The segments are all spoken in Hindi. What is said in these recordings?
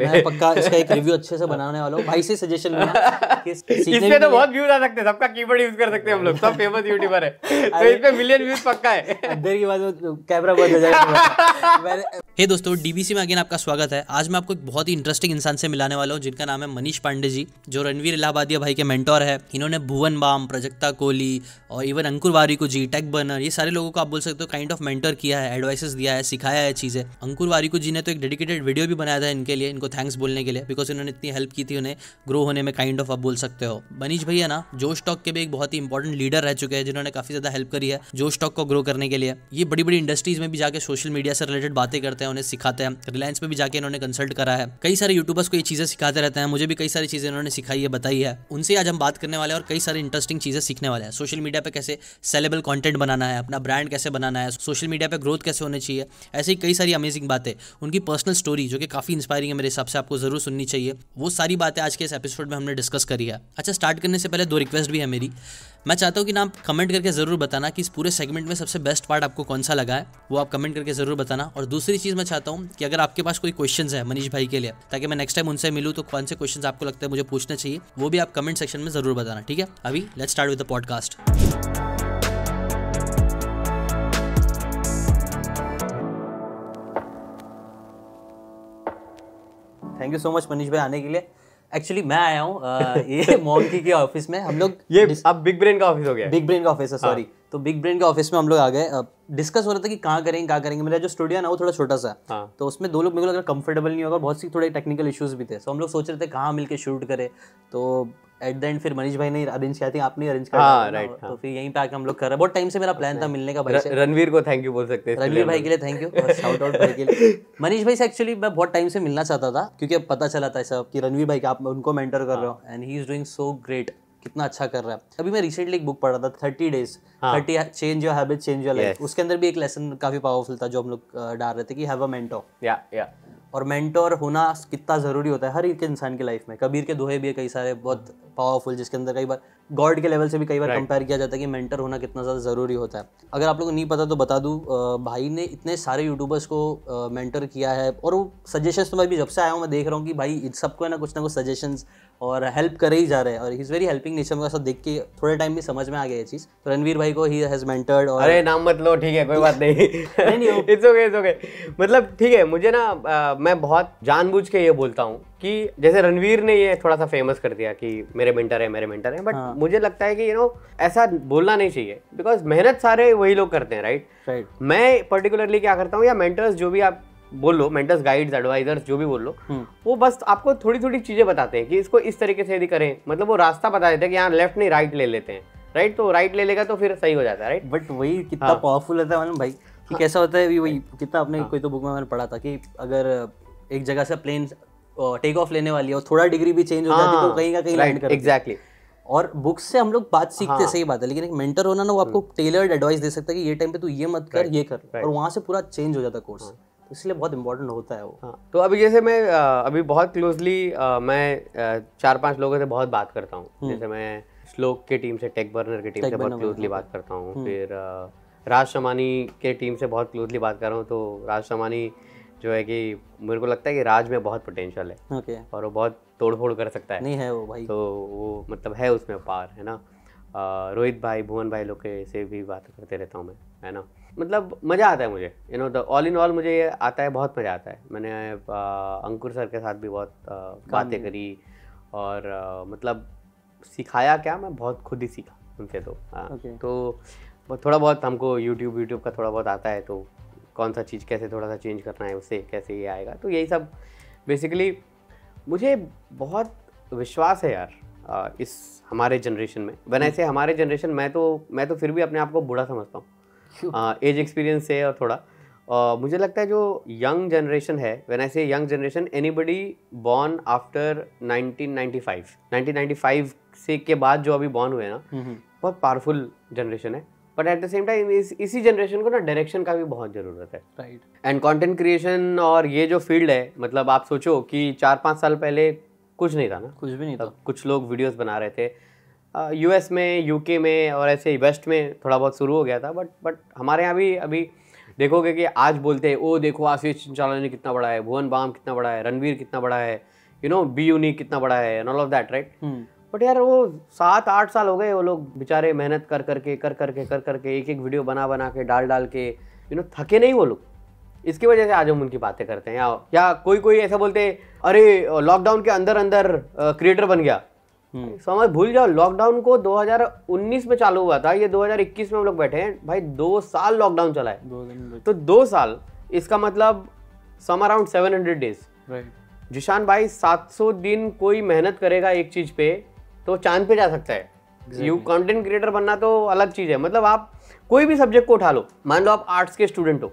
मैं पक्का इसका एक रिव्यू अच्छे से बनाने वाला हूँ भाई से सजेशन तो बहुत आ सकते हैं सबका कीबोर्ड यूज कर सकते हैं हम लोग सब फेमस यूट्यूबर है तो इस पे मिलियन व्यूज पक्का है अंदर की बात कैमरा तो बंद हो जाएगा हे दोस्तों डीबीसी में अगेन आपका स्वागत है आज मैं आपको एक बहुत ही इंटरेस्टिंग इंसान से मिलाने वाला हूँ जिनका नाम है मनीष पांडे जी जो रणवीर इलाहाबादिया भाई के मेंटोर है इन्होंने भुवन बाम प्रजक्ता कोहली और इवन अंकुर को जी टेक बर्नर ये सारे लोगों को आप बोल सकते हो काइंड ऑफ मेंटोर किया है एडवाइसेस दिया है सिखाया है चीज़ें अंकुर को जी ने तो एक डेडिकेटेड वीडियो भी बनाया था इनके लिए इनको थैंक्स बोलने के लिए बिकॉज इन्होंने इतनी हेल्प की थी उन्हें ग्रो होने में काइंड ऑफ आप बोल सकते हो मनीष भैया ना जो स्टॉक के भी एक बहुत ही इंपॉर्टेंट लीडर रह चुके हैं जिन्होंने काफी ज्यादा हेल्प करी है जो स्टॉक को ग्रो करने के लिए ये बड़ी बड़ी इंडस्ट्रीज में भी जाकर सोशल मीडिया से रिलेटेड बातें करते हैं उन्हें सिखाते हैं रिलायंस में भी जाकर इन्होंने कंसल्ट करा है कई सारे यूट्यूबर्स को ये चीजें सिखाते रहते हैं मुझे भी कई सारी चीजें इन्होंने सिखाई है बताई है उनसे आज हम बात करने वाले हैं और कई सारी इंटरेस्टिंग चीजें सीखने वाले हैं सोशल मीडिया पर कैसे सेलेबल कॉन्टेंट बनाना है अपना ब्रांड कैसे बनाना है सोशल मीडिया पर ग्रोथ कैसे होनी चाहिए ऐसी कई सारी अमेजिंग बातें उनकी पर्सनल स्टोरी जो कि काफी इंस्पायरिंग है मेरे हिसाब से आपको ज़रूर सुननी चाहिए वो सारी बातें आज के इस एपिसोड में हमने डिस्कस करी है अच्छा स्टार्ट करने से पहले दो रिक्वेस्ट भी है मेरी मैं चाहता हूँ कि ना आप कमेंट करके ज़रूर बताना कि इस पूरे सेगमेंट में सबसे बेस्ट पार्ट आपको कौन सा लगा है वो आप कमेंट करके ज़रूर बताना और दूसरी चीज़ मैं चाहता हूँ कि अगर आपके पास कोई क्वेश्चन है मनीष भाई के लिए ताकि मैं नेक्स्ट टाइम उनसे मिलूँ तो कौन से क्वेश्चन आपको लगता है मुझे पूछना चाहिए वो भी आप कमेंट सेक्शन में ज़रूर बताना ठीक है अभी let's start with the podcast thank you so much Manish भाई आने के लिए एक्चुअली मैं आया हूँ ये मॉन्की के ऑफिस में हम लोग ये अब बिग ब्रेन का ऑफिस हो गया बिग ब्रेन का ऑफिस है सॉरी हाँ। तो बिग ब्रेन के ऑफिस में हम लोग आ गए डिस्कस हो रहा था कि कहाँ करेंगे कहाँ करेंगे मेरा जो स्टूडियो ना वो थोड़ा छोटा सा हाँ. तो उसमें दो लोग मेरे को लग रहा कंफर्टेबल नहीं होगा बहुत सी थोड़े टेक्निकल इश्यूज भी थे सो हम लोग सोच रहे थे कहाँ मिलकर शूट करें तो एट द एंड फिर मनीष भाई ने अरेंज किया था आपने अरेंज किया हाँ, राइट हाँ। तो फिर यहीं पे आके हम लोग कर रहे बहुत टाइम से मेरा प्लान था अच्छा। मिलने का भाई रणवीर को थैंक यू बोल सकते हैं रणवीर भाई के लिए थैंक यू शाउट आउट भाई के लिए मनीष भाई से एक्चुअली मैं बहुत टाइम से मिलना चाहता था क्योंकि अब पता चला था सब कि रणवीर भाई का आप उनको मेंटर कर रहे हो and he is doing so great कितना अच्छा कर रहा है अभी मैं रिसेंटली एक बुक पढ़ रहा था thirty days thirty change your habit change your life उसके अंदर भी एक लेसन काफी पावरफुल था जो हम लोग डाल रहे थे कि हैव अ मेंटोर या या और मेंटोर होना कितना ज़रूरी होता है हर एक इंसान की लाइफ में कबीर के दोहे भी है कई सारे बहुत पावरफुल जिसके अंदर कई बार गॉड के लेवल से भी कई बार कंपेयर right. किया जाता है कि मेंटर होना कितना ज़्यादा ज़रूरी होता है अगर आप लोगों को नहीं पता तो बता दूँ भाई ने इतने सारे यूट्यूबर्स को मेंटर किया है और वो सजेशंस तो मैं भी जब से आया हूँ मैं देख रहा हूँ कि भाई सबको है ना कुछ ना कुछ सजेशन और हेल्प करे ही जा रहे हैं और इज़ वेरी हेल्पिंग नेचर मेरे साथ देख के थोड़े टाइम में समझ में आ गया ये चीज़ तो रणवीर भाई को ही हैज़ मेंटर्ड और अरे नाम मत लो ठीक है कोई बात नहीं इट्स ओके इट्स ओके मतलब ठीक है मुझे ना मैं बहुत जानबूझ के ये बोलता हूँ कि जैसे रणवीर ने ये थोड़ा सा फेमस कर दिया कि मेरे मेंटर है मेरे मेंटर है बट हाँ. मुझे लगता है कि यू you नो know, ऐसा बोलना नहीं चाहिए बिकॉज मेहनत सारे वही लोग करते हैं राइट राइट मैं पर्टिकुलरली क्या करता हूँ या मेंटर्स जो भी आप बोल लो मेंटर्स गाइड्स एडवाइजर्स जो भी बोल लो हम्म। वो बस आपको थोड़ी थोड़ी चीज़ें बताते हैं कि इसको इस तरीके से यदि करें मतलब वो रास्ता बता देते हैं कि यहाँ लेफ्ट नहीं राइट ले लेते हैं राइट तो राइट ले लेगा तो फिर सही हो जाता है राइट बट वही कितना पावरफुल हाँ। रहता है मालूम भाई कि हाँ। कैसा होता है वही कितना आपने हाँ। कोई तो बुक में मैंने पढ़ा था कि अगर एक जगह से प्लेन टेक ऑफ लेने वाली है और थोड़ा डिग्री भी चेंज हो जाती है तो हाँ, कहीं ना कहीं लैंड कर एग्जैक्टली और बुक्स से हम लोग बात सीखते हाँ। सही बात है लेकिन एक मेंटर होना ना वो आपको टेलर्ड हम्म। एडवाइस दे सकता है कि ये टाइम पे तू ये मत कर ये कर और वहाँ से पूरा चेंज हो जाता कोर्स हाँ। तो इसलिए बहुत इंपॉर्टेंट होता है वो हाँ। तो अभी जैसे मैं अभी बहुत क्लोजली मैं चार पांच लोगों से बहुत बात करता हूँ हम्म। जैसे मैं श्लोक के टीम से टेक बर्नर की टीम से बहुत क्लोजली हाँ। बात करता हूँ हम्म। फिर राज शमानी के टीम से बहुत क्लोजली बात कर रहा हूँ तो राज शमानी जो है कि मेरे को लगता है कि राज में बहुत पोटेंशियल है okay. और वो बहुत तोड़ फोड़ कर सकता है नहीं है वो भाई तो वो मतलब है उसमें पार है ना रोहित भाई भुवन भाई लोग से भी बात करते रहता हूँ मैं है ना मतलब मज़ा आता है मुझे you know the all in all मुझे ये आता है बहुत मज़ा आता है मैंने अंकुर सर के साथ भी बहुत बातें करी और आ, मतलब सिखाया क्या मैं बहुत खुद ही सीखा उनसे तो okay. तो थोड़ा बहुत हमको यूट्यूब यूट्यूब का थोड़ा बहुत आता है तो कौन सा चीज़ कैसे थोड़ा सा चेंज करना है उससे कैसे ये आएगा तो यही सब बेसिकली मुझे बहुत विश्वास है यार इस हमारे जनरेशन में वन ऐसे हमारे जनरेशन मैं तो मैं तो फिर भी अपने आप को बूढ़ा समझता हूँ एज एक्सपीरियंस से और थोड़ा Uh, मुझे लगता है जो यंग जनरेशन है वन ऐसे young generation anybody born after 1995 1995 से के बाद जो अभी बॉर्न हुए ना हम्म, हम्म। बहुत पावरफुल जनरेशन है but at the same time इसी जनरेशन को ना डायरेक्शन का भी बहुत ज़रूरत है राइट एंड कंटेंट क्रिएशन और ये जो फील्ड है मतलब आप सोचो कि चार पाँच साल पहले कुछ नहीं था ना कुछ भी नहीं था कुछ लोग वीडियोस बना रहे थे यूएस में यूके में और ऐसे वेस्ट में थोड़ा बहुत शुरू हो गया था बट बट हमारे यहाँ भी अभी देखोगे कि आज बोलते हैं ओ देखो आशीष चंचाला ने कितना बड़ा है भुवन बाम कितना बड़ा है रणवीर कितना बड़ा है यू नो बी यूनी कितना बड़ा है all of that right but यार वो सात आठ साल हो गए वो लोग बेचारे मेहनत कर करके कर करके कर करके एक एक वीडियो बना बना के डाल डाल के यू नो थके नहीं वो लोग इसकी वजह से आज हम उनकी बातें करते हैं या या कोई कोई ऐसा बोलते अरे लॉकडाउन के अंदर अंदर क्रिएटर बन गया हम्म। समझ भूल जाओ लॉकडाउन को 2019 में चालू हुआ था ये 2021 में हम लोग बैठे हैं भाई दो साल लॉकडाउन चला है दो तो दो साल इसका मतलब sum around seven hundred days Zeeshan भाई 700 दिन कोई मेहनत करेगा एक चीज पे तो चांद पे जा सकता है यू कंटेंट क्रिएटर बनना तो अलग चीज है मतलब आप कोई भी सब्जेक्ट को उठा लो मान लो आप आर्ट्स के स्टूडेंट हो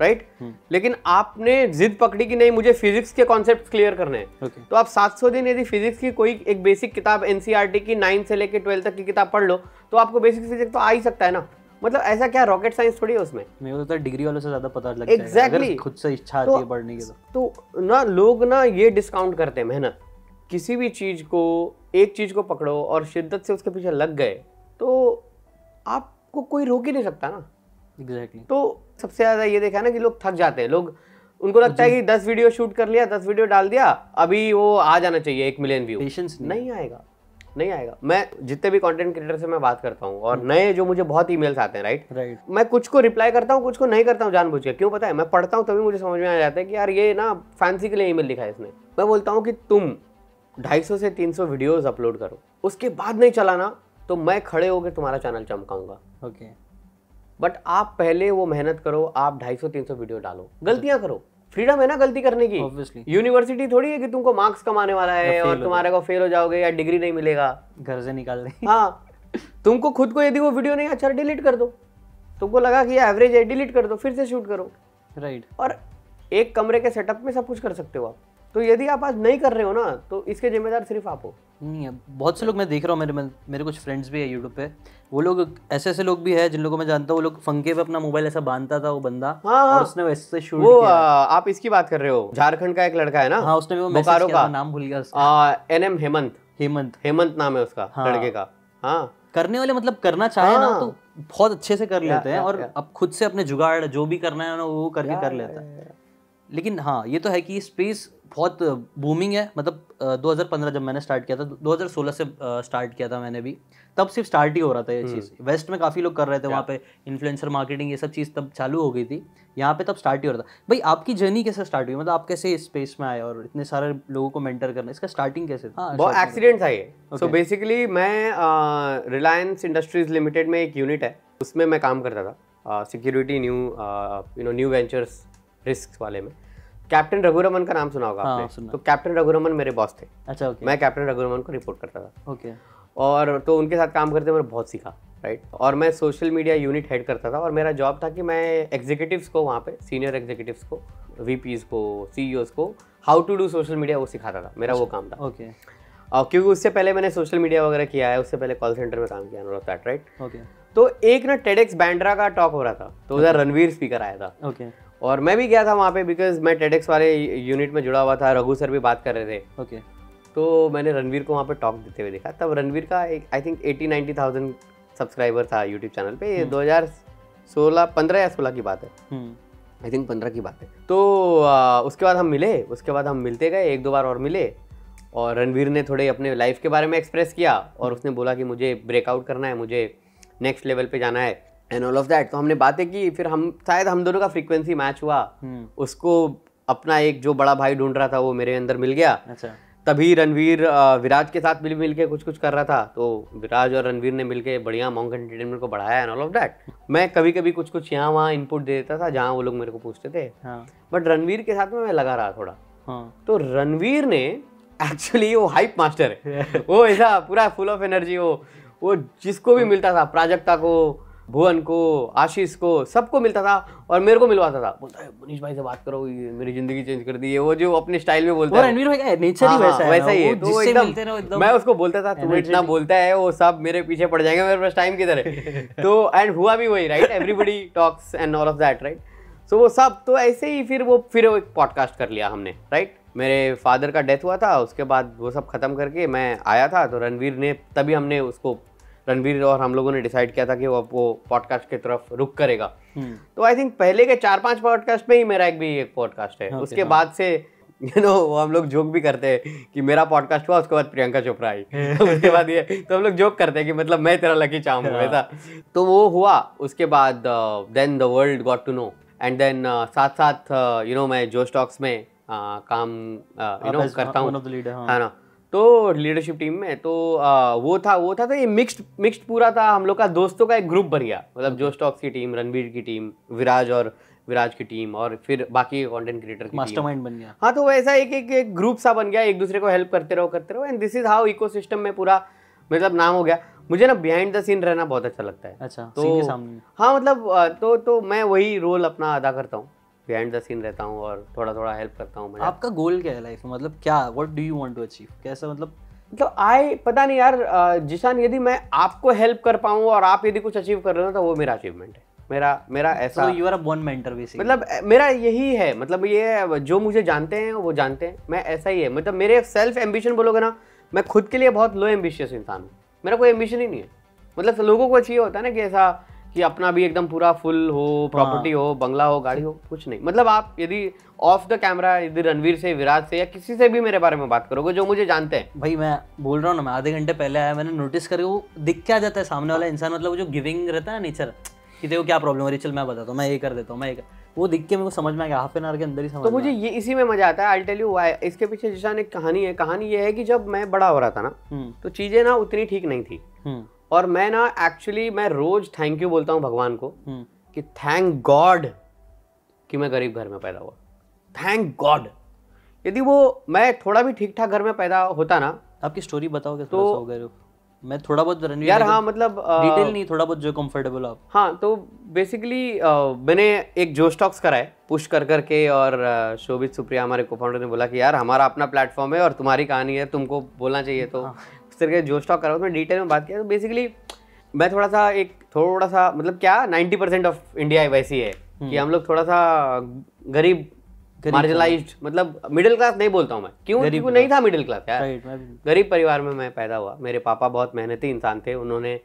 राइट हम्म। right? हम्म। लेकिन आपने जिद पकड़ी कि नहीं मुझे फिजिक्स के कॉन्सेप्ट क्लियर करने हैं okay. तो आप 700 दिन यदि फिजिक्स की कोई एक बेसिक किताब एनसीईआरटी e की नाइन्थ से लेकर ट्वेल्थ तक की किताब पढ़ लो तो आपको बेसिक फिजिक्स तो आ ही सकता है ना मतलब ऐसा क्या रॉकेट साइंस थोड़ी है उसमें मेरे को तो डिग्री वालों से ज्यादा पता लगता exactly. है खुद से इच्छा तो आती है पढ़ने की तो, तो ना लोग ना ये डिस्काउंट करते हैं मेहनत किसी भी चीज को एक चीज़ को पकड़ो और शिद्दत से उसके पीछे लग गए तो आपको कोई रोक ही नहीं सकता ना एग्जैक्टली exactly. तो सबसे ज़्यादा ये देखा ना कि लोग थक जाते हैं लोग उनको लगता है कि दस वीडियो शूट कर लिया दस वीडियो डाल दिया अभी वो आ जाना चाहिए एक मिलियन व्यू पेशेंस नहीं आएगा नहीं आएगा मैं जितने भी कंटेंट क्रिएटर से मैं बात करता हूँ और हम्म। नए जो मुझे बहुत ईमेल्स आते हैं राइट राइट मैं कुछ को रिप्लाई करता हूँ कुछ को नहीं करता हूँ जानबूझ के क्यों पता है मैं पढ़ता हूँ तभी मुझे समझ में आ जाता है कि यार ये ना फैंसी के लिए ईमेल लिखा है इसने मैं बोलता हूँ कि तुम 250 से 300 वीडियोस अपलोड करो उसके बाद नहीं चलाना तो मैं खड़े होकर तुम्हारा चैनल चमकाऊंगा ओके बट आप पहले वो मेहनत करो आप 250 300 वीडियो डालो गलतियां करो फ्रीडम है ना गलती करने की यूनिवर्सिटी थोड़ी है कि तुमको मार्क्स कमाने वाला है और तुम्हारे को फेल हो जाओगे या डिग्री नहीं मिलेगा घर से निकाल दे हाँ तुमको खुद को यदि वो वीडियो नहीं अच्छा डिलीट कर दो तुमको लगा कि ये एवरेज है डिलीट कर दो फिर से शूट करो राइट और एक कमरे के सेटअप में सब कुछ कर सकते हो आप तो यदि आप आज नहीं कर रहे हो ना तो इसके जिम्मेदार सिर्फ आप हो नहीं बहुत से लोग मैं देख रहा हूँ मेरे मेरे कुछ फ्रेंड्स भी है यूट्यूब पे वो लोग ऐसे ऐसे लोग भी है जिन लोगों को मैं जानता हूँ वो लोग फंके पे अपना मोबाइल ऐसा बांधता था वो बंदा हाँ, हाँ, और उसने वैसे शूट वो किया। आप इसकी बात कर रहे हो झारखंड का एक लड़का है ना हाँ उसने वो का नाम भूल गया एन एम हेमंत हेमंत हेमंत नाम है उसका हाँ। लड़के का हाँ करने वाले मतलब करना चाहे ना हाँ। तो बहुत अच्छे से कर लेते हैं और अब खुद से अपने जुगाड़ जो भी करना है ना वो करके कर लेते हैं लेकिन हाँ ये तो है कि स्पेस बहुत बूमिंग है मतलब 2015 जब मैंने स्टार्ट किया था 2016 तो से स्टार्ट किया था मैंने भी तब सिर्फ स्टार्ट ही हो रहा था ये हम्म। चीज़ वेस्ट में काफ़ी लोग कर रहे थे वहाँ पे इन्फ्लुएंसर मार्केटिंग ये सब चीज़ तब चालू हो गई थी यहाँ पे तब स्टार्ट ही हो रहा था भाई आपकी जर्नी कैसे स्टार्ट हुई मतलब आप कैसे स्पेस में आए और इतने सारे लोगों को मेंटर करना इसका स्टार्टिंग कैसे था हाँ, बहुत एक्सीडेंट था ये सो बेसिकली मैं रिलायंस इंडस्ट्रीज लिमिटेड में एक यूनिट है उसमें मैं काम करता था security new you know new ventures risk वाले में कैप्टन रघुरमन का नाम सुना होगा हाँ, आपने तो कैप्टन रघुरमन मेरे बॉस थे अच्छा ओके मैं कैप्टन रघुरमन को रिपोर्ट करता था ओके और तो उनके साथ काम करते मैंने बहुत सीखा राइट और मैं सोशल मीडिया यूनिट हेड करता था और मेरा जॉब था कि मैं एग्जीक्यूटिव्स को वहाँ पे सीनियर एग्जीक्यूटिव्स को वी को सी e को how to do social media वो सिखाता था मेरा वो अच्छा, काम था ओके और क्योंकि उससे पहले मैंने सोशल मीडिया वगैरह किया है उससे पहले कॉल सेंटर में काम किया राइट ओके तो एक ना टेडेक्स बैंड्रा का टॉक हो रहा था तो उधर अच्छा। रणवीर स्पीकर आया था ओके और मैं भी गया था वहाँ पे बिकॉज मैं टेडेक्स वाले यूनिट में जुड़ा हुआ था रघु सर भी बात कर रहे थे ओके तो मैंने रणवीर को वहाँ पे टॉक देते हुए देखा तब रणवीर का एक I think eighty ninety thousand subscriber था यूट्यूब चैनल पे ये हम्म। दो हज़ार सोलह पंद्रह या सोलह की बात है आई हम्म। थिंक पंद्रह की बात है तो आ, उसके बाद हम मिले उसके बाद हम मिलते गए एक दो बार और मिले और रणवीर ने थोड़े अपने लाइफ के बारे में एक्सप्रेस किया और उसने बोला कि मुझे ब्रेकआउट करना है मुझे नेक्स्ट लेवल पे जाना है एंड ऑल ऑफ दैट तो हमने बातें की फिर हम शायद हम दोनों का फ्रीक्वेंसी मैच हुआ hmm. उसको अपना एक जो बड़ा भाई ढूंढ रहा था वो मेरे अंदर मिल गया अच्छा तभी रणवीर विराज के साथ मिल मिल के कुछ कुछ कर रहा था तो विराज और रणवीर ने मिलकर बढ़िया मॉन्ग एंटरटेनमेंट को बढ़ाया एंड ऑल ऑफ दैट मैं कभी कभी कुछ कुछ यहाँ वहाँ इनपुट दे देता था जहाँ वो लोग मेरे को पूछते थे हाँ. बट रणवीर के साथ में मैं लगा रहा थोड़ा हाँ. तो रणवीर ने एक्चुअली वो हाइप मास्टर है वो ऐसा पूरा फुल ऑफ एनर्जी वो वो जिसको भी मिलता था प्राजक्ता को भुवन को आशीष को सबको मिलता था और मेरे को मिलवाता था बोलता है मनीष भाई से बात करो ये मेरी जिंदगी चेंज कर दी है वो जो अपने स्टाइल में बोलता है नेचर ही हाँ, वैसा है वैसा ही है तो एकदम मैं उसको बोलता था तू इतना बोलता है वो सब मेरे पीछे पड़ जाएंगे मेरे पास टाइम किधर है तो एंड हुआ भी वही right everybody talks and all of that right so वो सब तो ऐसे ही फिर वो फिर एक पॉडकास्ट कर लिया हमने राइट मेरे फादर का डेथ हुआ था उसके बाद वो सब ख़त्म करके मैं आया था तो रणवीर ने तभी हमने उसको रणवीर और हम लोगों ने डिसाइड किया था कि वो वो पॉडकास्ट की तरफ रुक करेगा हम्म। तो आई थिंक पहले के चार पांच पॉडकास्ट में ही मेरा एक भी एक पॉडकास्ट है उसके हाँ. बाद से यू नो वो हम लोग जोक भी करते हैं कि मेरा पॉडकास्ट हुआ उसके बाद प्रियंका चोपड़ा आई तो उसके बाद ये तो हम लोग जोक करते हैं कि मतलब मैं तेरा लकी चाहूँ हुआ था तो वो हुआ उसके बाद then the world got to know and then साथ साथ यू नो मैं जो स्टॉक्स में uh, काम यू uh, नो करता हूँ हाँ। हाँ ना तो लीडरशिप टीम में तो आ, वो था वो था तो ये मिक्स्ड मिक्स्ड पूरा था हम लोग का दोस्तों का एक ग्रुप बन गया मतलब जो स्टॉक्स की टीम रणबीर की टीम विराज और विराज की टीम और फिर बाकी कंटेंट क्रिएटर मास्टरमाइंड बन गया हाँ तो वैसा एक एक, एक ग्रुप सा बन गया एक दूसरे को हेल्प करते रहो करते रहो and this is how eco में पूरा मतलब नाम हो गया मुझे ना बिहाइंड द सीन रहना बहुत अच्छा लगता है अच्छा तो सामने हाँ मतलब तो तो मैं वही रोल अपना अदा करता हूँ बिहाइंड द सीन रहता हूँ और थोड़ा थोड़ा हेल्प करता हूँ आपका गोल क्या है लाइफ में मतलब क्या what do you want to achieve कैसा मतलब मतलब आई पता नहीं यार जिशान यदि मैं आपको हेल्प कर पाऊँ और आप यदि कुछ अचीव कर रहे हो तो वो मेरा अचीवमेंट है मेरा मेरा ऐसा you are born mentor basically मतलब मेरा यही है मतलब ये जो मुझे जानते हैं वो जानते हैं मैं ऐसा ही है मतलब मेरे सेल्फ एम्बिशन बोलोगे ना मैं खुद के लिए बहुत लो एम्बिशियस इंसान हूँ मेरा कोई एम्बिशन ही नहीं है मतलब लोगों को अच्छी होता है ना कि ऐसा कि अपना भी एकदम पूरा फुल हो प्रॉपर्टी हाँ। हो बंगला हो गाड़ी हो कुछ नहीं मतलब आप यदि ऑफ द कैमरा यदि रणवीर से विराट से या किसी से भी मेरे बारे में बात करोगे जो मुझे जानते हैं भाई मैं बोल रहा हूँ ना मैं आधे घंटे पहले आया मैंने नोटिस करके वो दिख क्या जाता है सामने वाला हाँ। इंसान मतलब जो गिविंग रहता है नेचर कि देखो क्या प्रॉब्लम हो रही चल मैं बताता हूँ मैं ये कर देता हूँ मैं ये कर वो दिख के मेरे को समझ में आ गया हाफ एन आवर के अंदर ही समझ तो मुझे ये इसी में मजा आता है आई टेल यू वाई इसके पीछे जिसान एक कहानी है कहानी ये है कि जब मैं बड़ा हो रहा था ना हम्म। तो चीज़ें ना उतनी ठीक नहीं थी हम्म। और मैं ना एक्चुअली मैं रोज थैंक यू बोलता हूँ भगवान को हम्म। कि थैंक गॉड कि मैं गरीब घर में पैदा हुआ थैंक गॉड यदि वो मैं थोड़ा भी ठीक ठाक घर में पैदा होता ना आपकी स्टोरी बताओ तो मैं थोड़ा बहुत यार हाँ मतलब डिटेल नहीं थोड़ा बहुत जो कंफर्टेबल आप हाँ तो बेसिकली मैंने एक जो स्टॉक्स कराए पुश कर कर के और शोभित सुप्रिया हमारे को फाउंडर ने बोला कि यार हमारा अपना प्लेटफॉर्म है और तुम्हारी कहानी है तुमको बोलना चाहिए तो हाँ। के जो स्टॉक करा उसमें डिटेल में बात किया तो बेसिकली मैं थोड़ा सा एक थोड़ा सा मतलब क्या नाइन्टी परसेंट ऑफ इंडिया वैसी है हम्म। कि हम लोग थोड़ा सा गरीब मार्जिनलाइज मतलब मिडिल क्लास नहीं बोलता हूँ मैं क्यों क्योंकि नहीं था मिडिल क्लास यार गरीब परिवार में मैं पैदा हुआ मेरे पापा बहुत मेहनती इंसान थे उन्होंने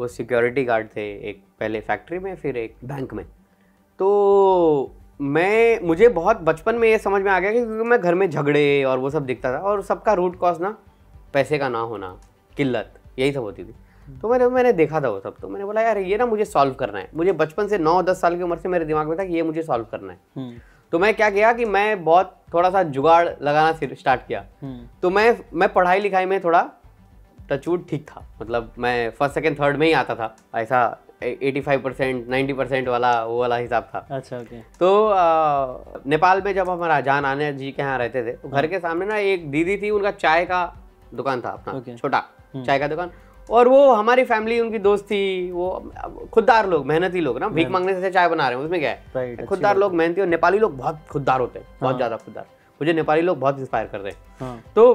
वो सिक्योरिटी गार्ड थे एक पहले फैक्ट्री में फिर एक बैंक में तो मैं मुझे बहुत बचपन में ये समझ में आ गया कि क्योंकि मैं घर में झगड़े और वो सब दिखता था और सबका रूट कॉज ना पैसे का ना होना किल्लत यही सब होती थी तो मैंने मैंने देखा था वो सब तो मैंने बोला यार ये ना मुझे सॉल्व करना है मुझे बचपन से नौ दस साल की उम्र से मेरे दिमाग में था कि ये मुझे सॉल्व करना है हम्म। तो मैं क्या किया कि मैं बहुत थोड़ा सा जुगाड़ लगाना फिर स्टार्ट किया हम्म। तो मैं मैं पढ़ाई लिखाई में थोड़ा टचूट ठीक था मतलब मैं फर्स्ट सेकेंड थर्ड में ही आता था ऐसा eighty five percent ninety percent वाला वो वाला हिसाब था अच्छा ओके okay. तो आ, नेपाल में जब हमारा जान आने जी के यहाँ रहते थे तो घर हम्म। के सामने ना एक दीदी थी उनका चाय का दुकान था अपना okay. छोटा हम्म। चाय का दुकान और वो हमारी फैमिली उनकी दोस्त थी वो खुददार लोग मेहनती लोग ना भीख मांगने से चाय बना रहे हैं उसमें क्या है खुददार लोग मेहनती और नेपाली लोग बहुत खुददार होते हैं बहुत हाँ। ज़्यादा खुददार मुझे नेपाली लोग बहुत इंस्पायर कर रहे हैं हाँ। तो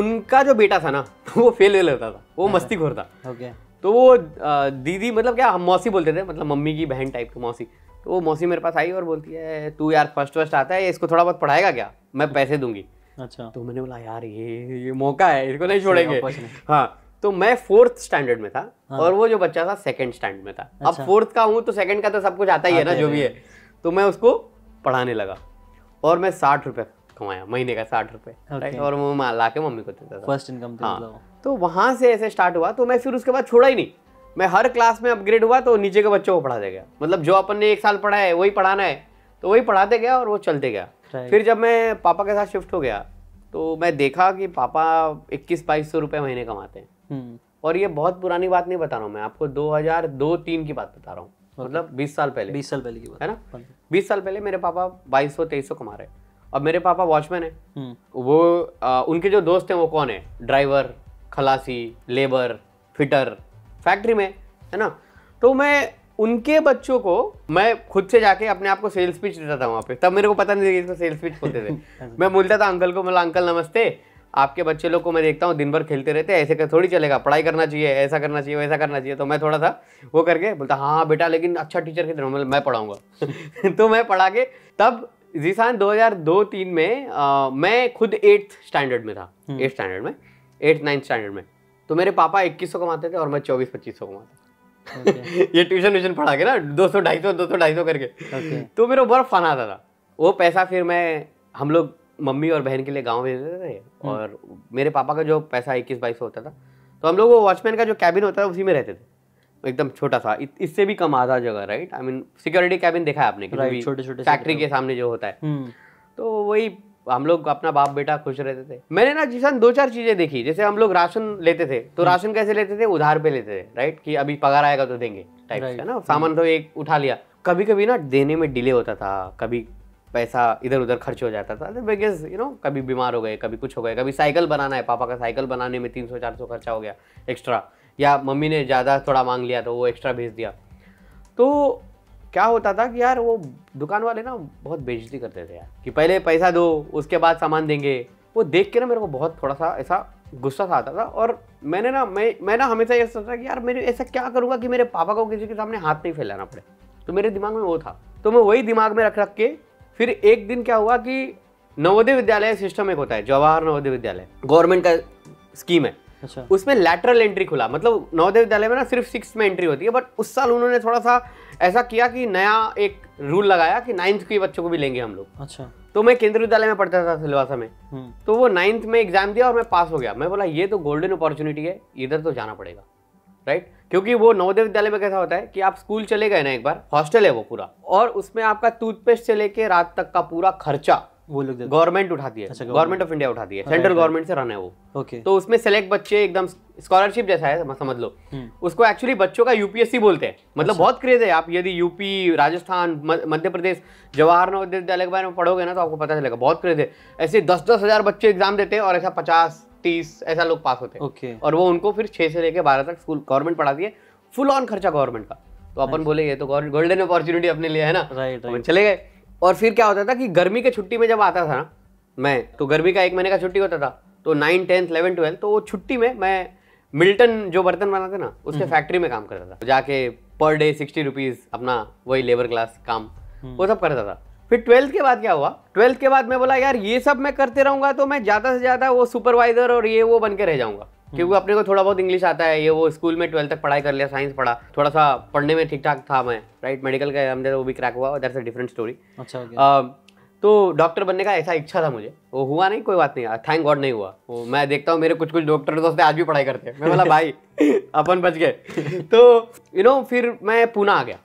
उनका जो बेटा था ना वो फेल वेल होता था वो हाँ। मस्ती खोर था तो वो दीदी मतलब क्या हम मौसी बोलते थे मतलब मम्मी की बहन टाइप की मौसी तो वो मौसी मेरे पास आई और बोलती है तू यार फर्स्ट फर्स्ट आता है इसको थोड़ा बहुत पढ़ाएगा क्या मैं पैसे दूंगी अच्छा तो मैंने बोला यार ये ये मौका है इसको नहीं अच्छा, छोड़ेंगे हाँ तो मैं फोर्थ स्टैंडर्ड में था हाँ। और वो जो बच्चा था सेकंड स्टैंडर्ड में था अच्छा। अब फोर्थ का हूँ तो सेकंड का तो सब कुछ आता ही है ना जो भी है तो मैं उसको पढ़ाने लगा और मैं साठ रुपये कमाया महीने का साठ रुपये और वो ला के मम्मी को देता था फर्स्ट इनकम तो हाँ मतलब। तो वहाँ से ऐसे स्टार्ट हुआ तो मैं फिर उसके बाद छोड़ा ही नहीं मैं हर क्लास में अपग्रेड हुआ तो नीचे के बच्चों को पढ़ा पढ़ाते गया मतलब जो अपन ने एक साल पढ़ा है वही पढ़ाना है तो वही पढ़ाते गया और वो चलते गया right. फिर जब मैं पापा के साथ शिफ्ट हो गया तो मैं देखा कि पापा इक्कीस बाईस सौ रुपये महीने कमाते हैं हम्म। और ये बहुत पुरानी बात नहीं बता रहा हूँ मैं आपको दो हजार दो तीन की बात बता रहा हूँ मतलब बीस साल पहले बीस साल पहले की बात है ना हाँ बीस साल पहले मेरे पापा बाईस सौ तेईस सौ कमा रहे अब मेरे पापा वॉचमैन है हम्म। वो आ, उनके जो दोस्त हैं वो कौन है ड्राइवर खलासी लेबर फिटर फैक्ट्री में है ना तो मैं उनके बच्चों को मैं खुद से जाके अपने आप को सेल्स पिच देता था वहाँ पे तब मेरे को पता नहीं था इसको सेल्स पिच होते थे मैं बोलता था अंकल को बोला अंकल नमस्ते आपके बच्चे लोग को मैं देखता हूँ दिन भर खेलते रहते हैं ऐसे कर थोड़ी चलेगा पढ़ाई करना चाहिए ऐसा करना चाहिए वैसा करना चाहिए तो मैं थोड़ा सा वो करके बोलता हाँ, हाँ बेटा लेकिन अच्छा टीचर खेल रहा मैं पढ़ाऊँगा तो मैं पढ़ा के तब दो हजार दो तीन में आ, मैं खुद एट्थ स्टैंडर्ड में था एट्थ हम्म। स्टैंडर्ड में एट्थ नाइन्थ स्टैंडर्ड में तो मेरे पापा इक्कीस सौ कमाते थे और मैं चौबीस पच्चीस सौ कमाता ये ट्यूशन व्यूशन पढ़ा के ना दो सौ ढाई सौ दो सौ ढाई सौ करके तो मेरा बड़ा फन आता था वो पैसा फिर मैं हम लोग मम्मी और बहन के लिए गाँव भेज देते थे हम्म। और मेरे पापा का जो पैसा इक्कीस बाईस होता था तो हम लोग वो वॉचमैन का जो कैबिन होता था उसी में रहते थे एकदम छोटा सा इससे भी कम आधा जगह right I mean security cabin देखा है आपने छोटे छोटे फैक्ट्री के सामने जो होता है हम्म। तो वही हम लोग अपना बाप बेटा खुश रहते थे मैंने ना जिसमें दो चार चीज़ें देखी जैसे हम लोग राशन लेते थे तो हम्म। राशन कैसे लेते थे उधार पे लेते थे राइट कि अभी पगार आएगा तो देंगे टाइप का ना सामान तो एक उठा लिया कभी कभी ना देने में डिले होता था कभी पैसा इधर उधर खर्च हो जाता था बिकॉज यू नो कभी बीमार हो गए कभी कुछ हो गए कभी साइकिल बनाना है पापा का साइकिल बनाने में तीन सौ चार सौ खर्चा हो गया एक्स्ट्रा या मम्मी ने ज़्यादा थोड़ा मांग लिया तो वो एक्स्ट्रा भेज दिया तो क्या होता था कि यार वो दुकान वाले ना बहुत बेइज्जती करते थे यार कि पहले पैसा दो उसके बाद सामान देंगे वो देख के ना मेरे को बहुत थोड़ा सा ऐसा गुस्सा सा आता था और मैंने ना मैं मैं ना हमेशा ये सोचता कि यार मेरे ऐसा क्या करूँगा कि मेरे पापा को किसी के सामने हाथ नहीं फैलाना पड़े तो मेरे दिमाग में वो था तो मैं वही दिमाग में रख रख के फिर एक दिन क्या हुआ कि नवोदय विद्यालय सिस्टम एक होता है जवाहर नवोदय विद्यालय गवर्नमेंट का स्कीम है अच्छा उसमें लैटरल एंट्री खुला मतलब नवोदय विद्यालय में ना सिर्फ सिक्स में एंट्री होती है बट उस साल उन्होंने थोड़ा सा ऐसा किया कि नया एक रूल लगाया कि नाइन्थ के बच्चों को भी लेंगे हम लोग अच्छा तो मैं केंद्रीय विद्यालय में पढ़ता था सिलवासा में हम्म। तो वो नाइन्थ में एग्जाम दिया और मैं पास हो गया मैं बोला ये तो गोल्डन अपॉर्चुनिटी है इधर तो जाना पड़ेगा राइट क्योंकि वो नवोदय विद्यालय में कैसा होता है कि आप स्कूल चले गए ना एक बार हॉस्टल है वो पूरा और उसमें आपका टूथपेस्ट से लेके रात तक का पूरा खर्चा वो लोग गवर्नमेंट उठाती है अच्छा, गवर्नमेंट ऑफ इंडिया उठाती है सेंट्रल अच्छा, गवर्नमेंट अच्छा। से रन है वो ओके तो उसमें सेलेक्ट बच्चे एकदम स्कॉलरशिप जैसा है समझ लो हम्म। उसको एक्चुअली बच्चों का यूपीएससी बोलते हैं मतलब बहुत क्रेज है आप यदि यूपी राजस्थान मध्य प्रदेश जवाहरलाल विद्यालय के बारे में पढ़ोगे ना तो आपको पता चलेगा बहुत क्रेज है ऐसे दस दस हजार बच्चे एग्जाम देते हैं और ऐसा पचास तीस ऐसा लोग पास होते हैं ओके और वो उनको फिर छह से लेकर बारह तक स्कूल गवर्नमेंट पढ़ाती है फुल ऑन खर्चा गवर्नमेंट का तो अपन बोले ये तो गोल्डन अपॉर्चुनिटी अपने लिए है ना राइट चले गए और फिर क्या होता था कि गर्मी के छुट्टी में जब आता था ना मैं तो गर्मी का एक महीने का छुट्टी होता था तो नाइन टेंथ इलेवन ट्वेल्थ तो वो छुट्टी में मैं मिल्टन जो बर्तन बनाते ना उसके फैक्ट्री हम्म। में काम करता था तो जाके पर डे सिक्सटी रुपीज़ अपना वही लेबर क्लास काम हम्म। वो सब करता था फिर ट्वेल्थ के बाद क्या हुआ ट्वेल्थ के बाद मैं बोला यार ये सब मैं करते रहूंगा तो मैं ज़्यादा से ज़्यादा वो सुपरवाइज़र और ये वो बन के रह जाऊंगा क्योंकि अपने को थोड़ा बहुत इंग्लिश आता है ये वो स्कूल में ट्वेल्थ तक पढ़ाई कर लिया साइंस पढ़ा थोड़ा सा पढ़ने में ठीक ठाक था मैं राइट मेडिकल का एग्जाम वो भी क्रैक हुआ दैट्स अच्छा, अ डिफरेंट स्टोरी अच्छा तो डॉक्टर बनने का ऐसा इच्छा था मुझे वो हुआ नहीं कोई बात नहीं थैंक गॉड नहीं हुआ वो मैं देखता हूँ मेरे कुछ कुछ डॉक्टर दोस्त आज भी पढ़ाई करते हैं मैं बोला भाई अपन बच गए तो यू you नो know, फिर मैं पूना आ गया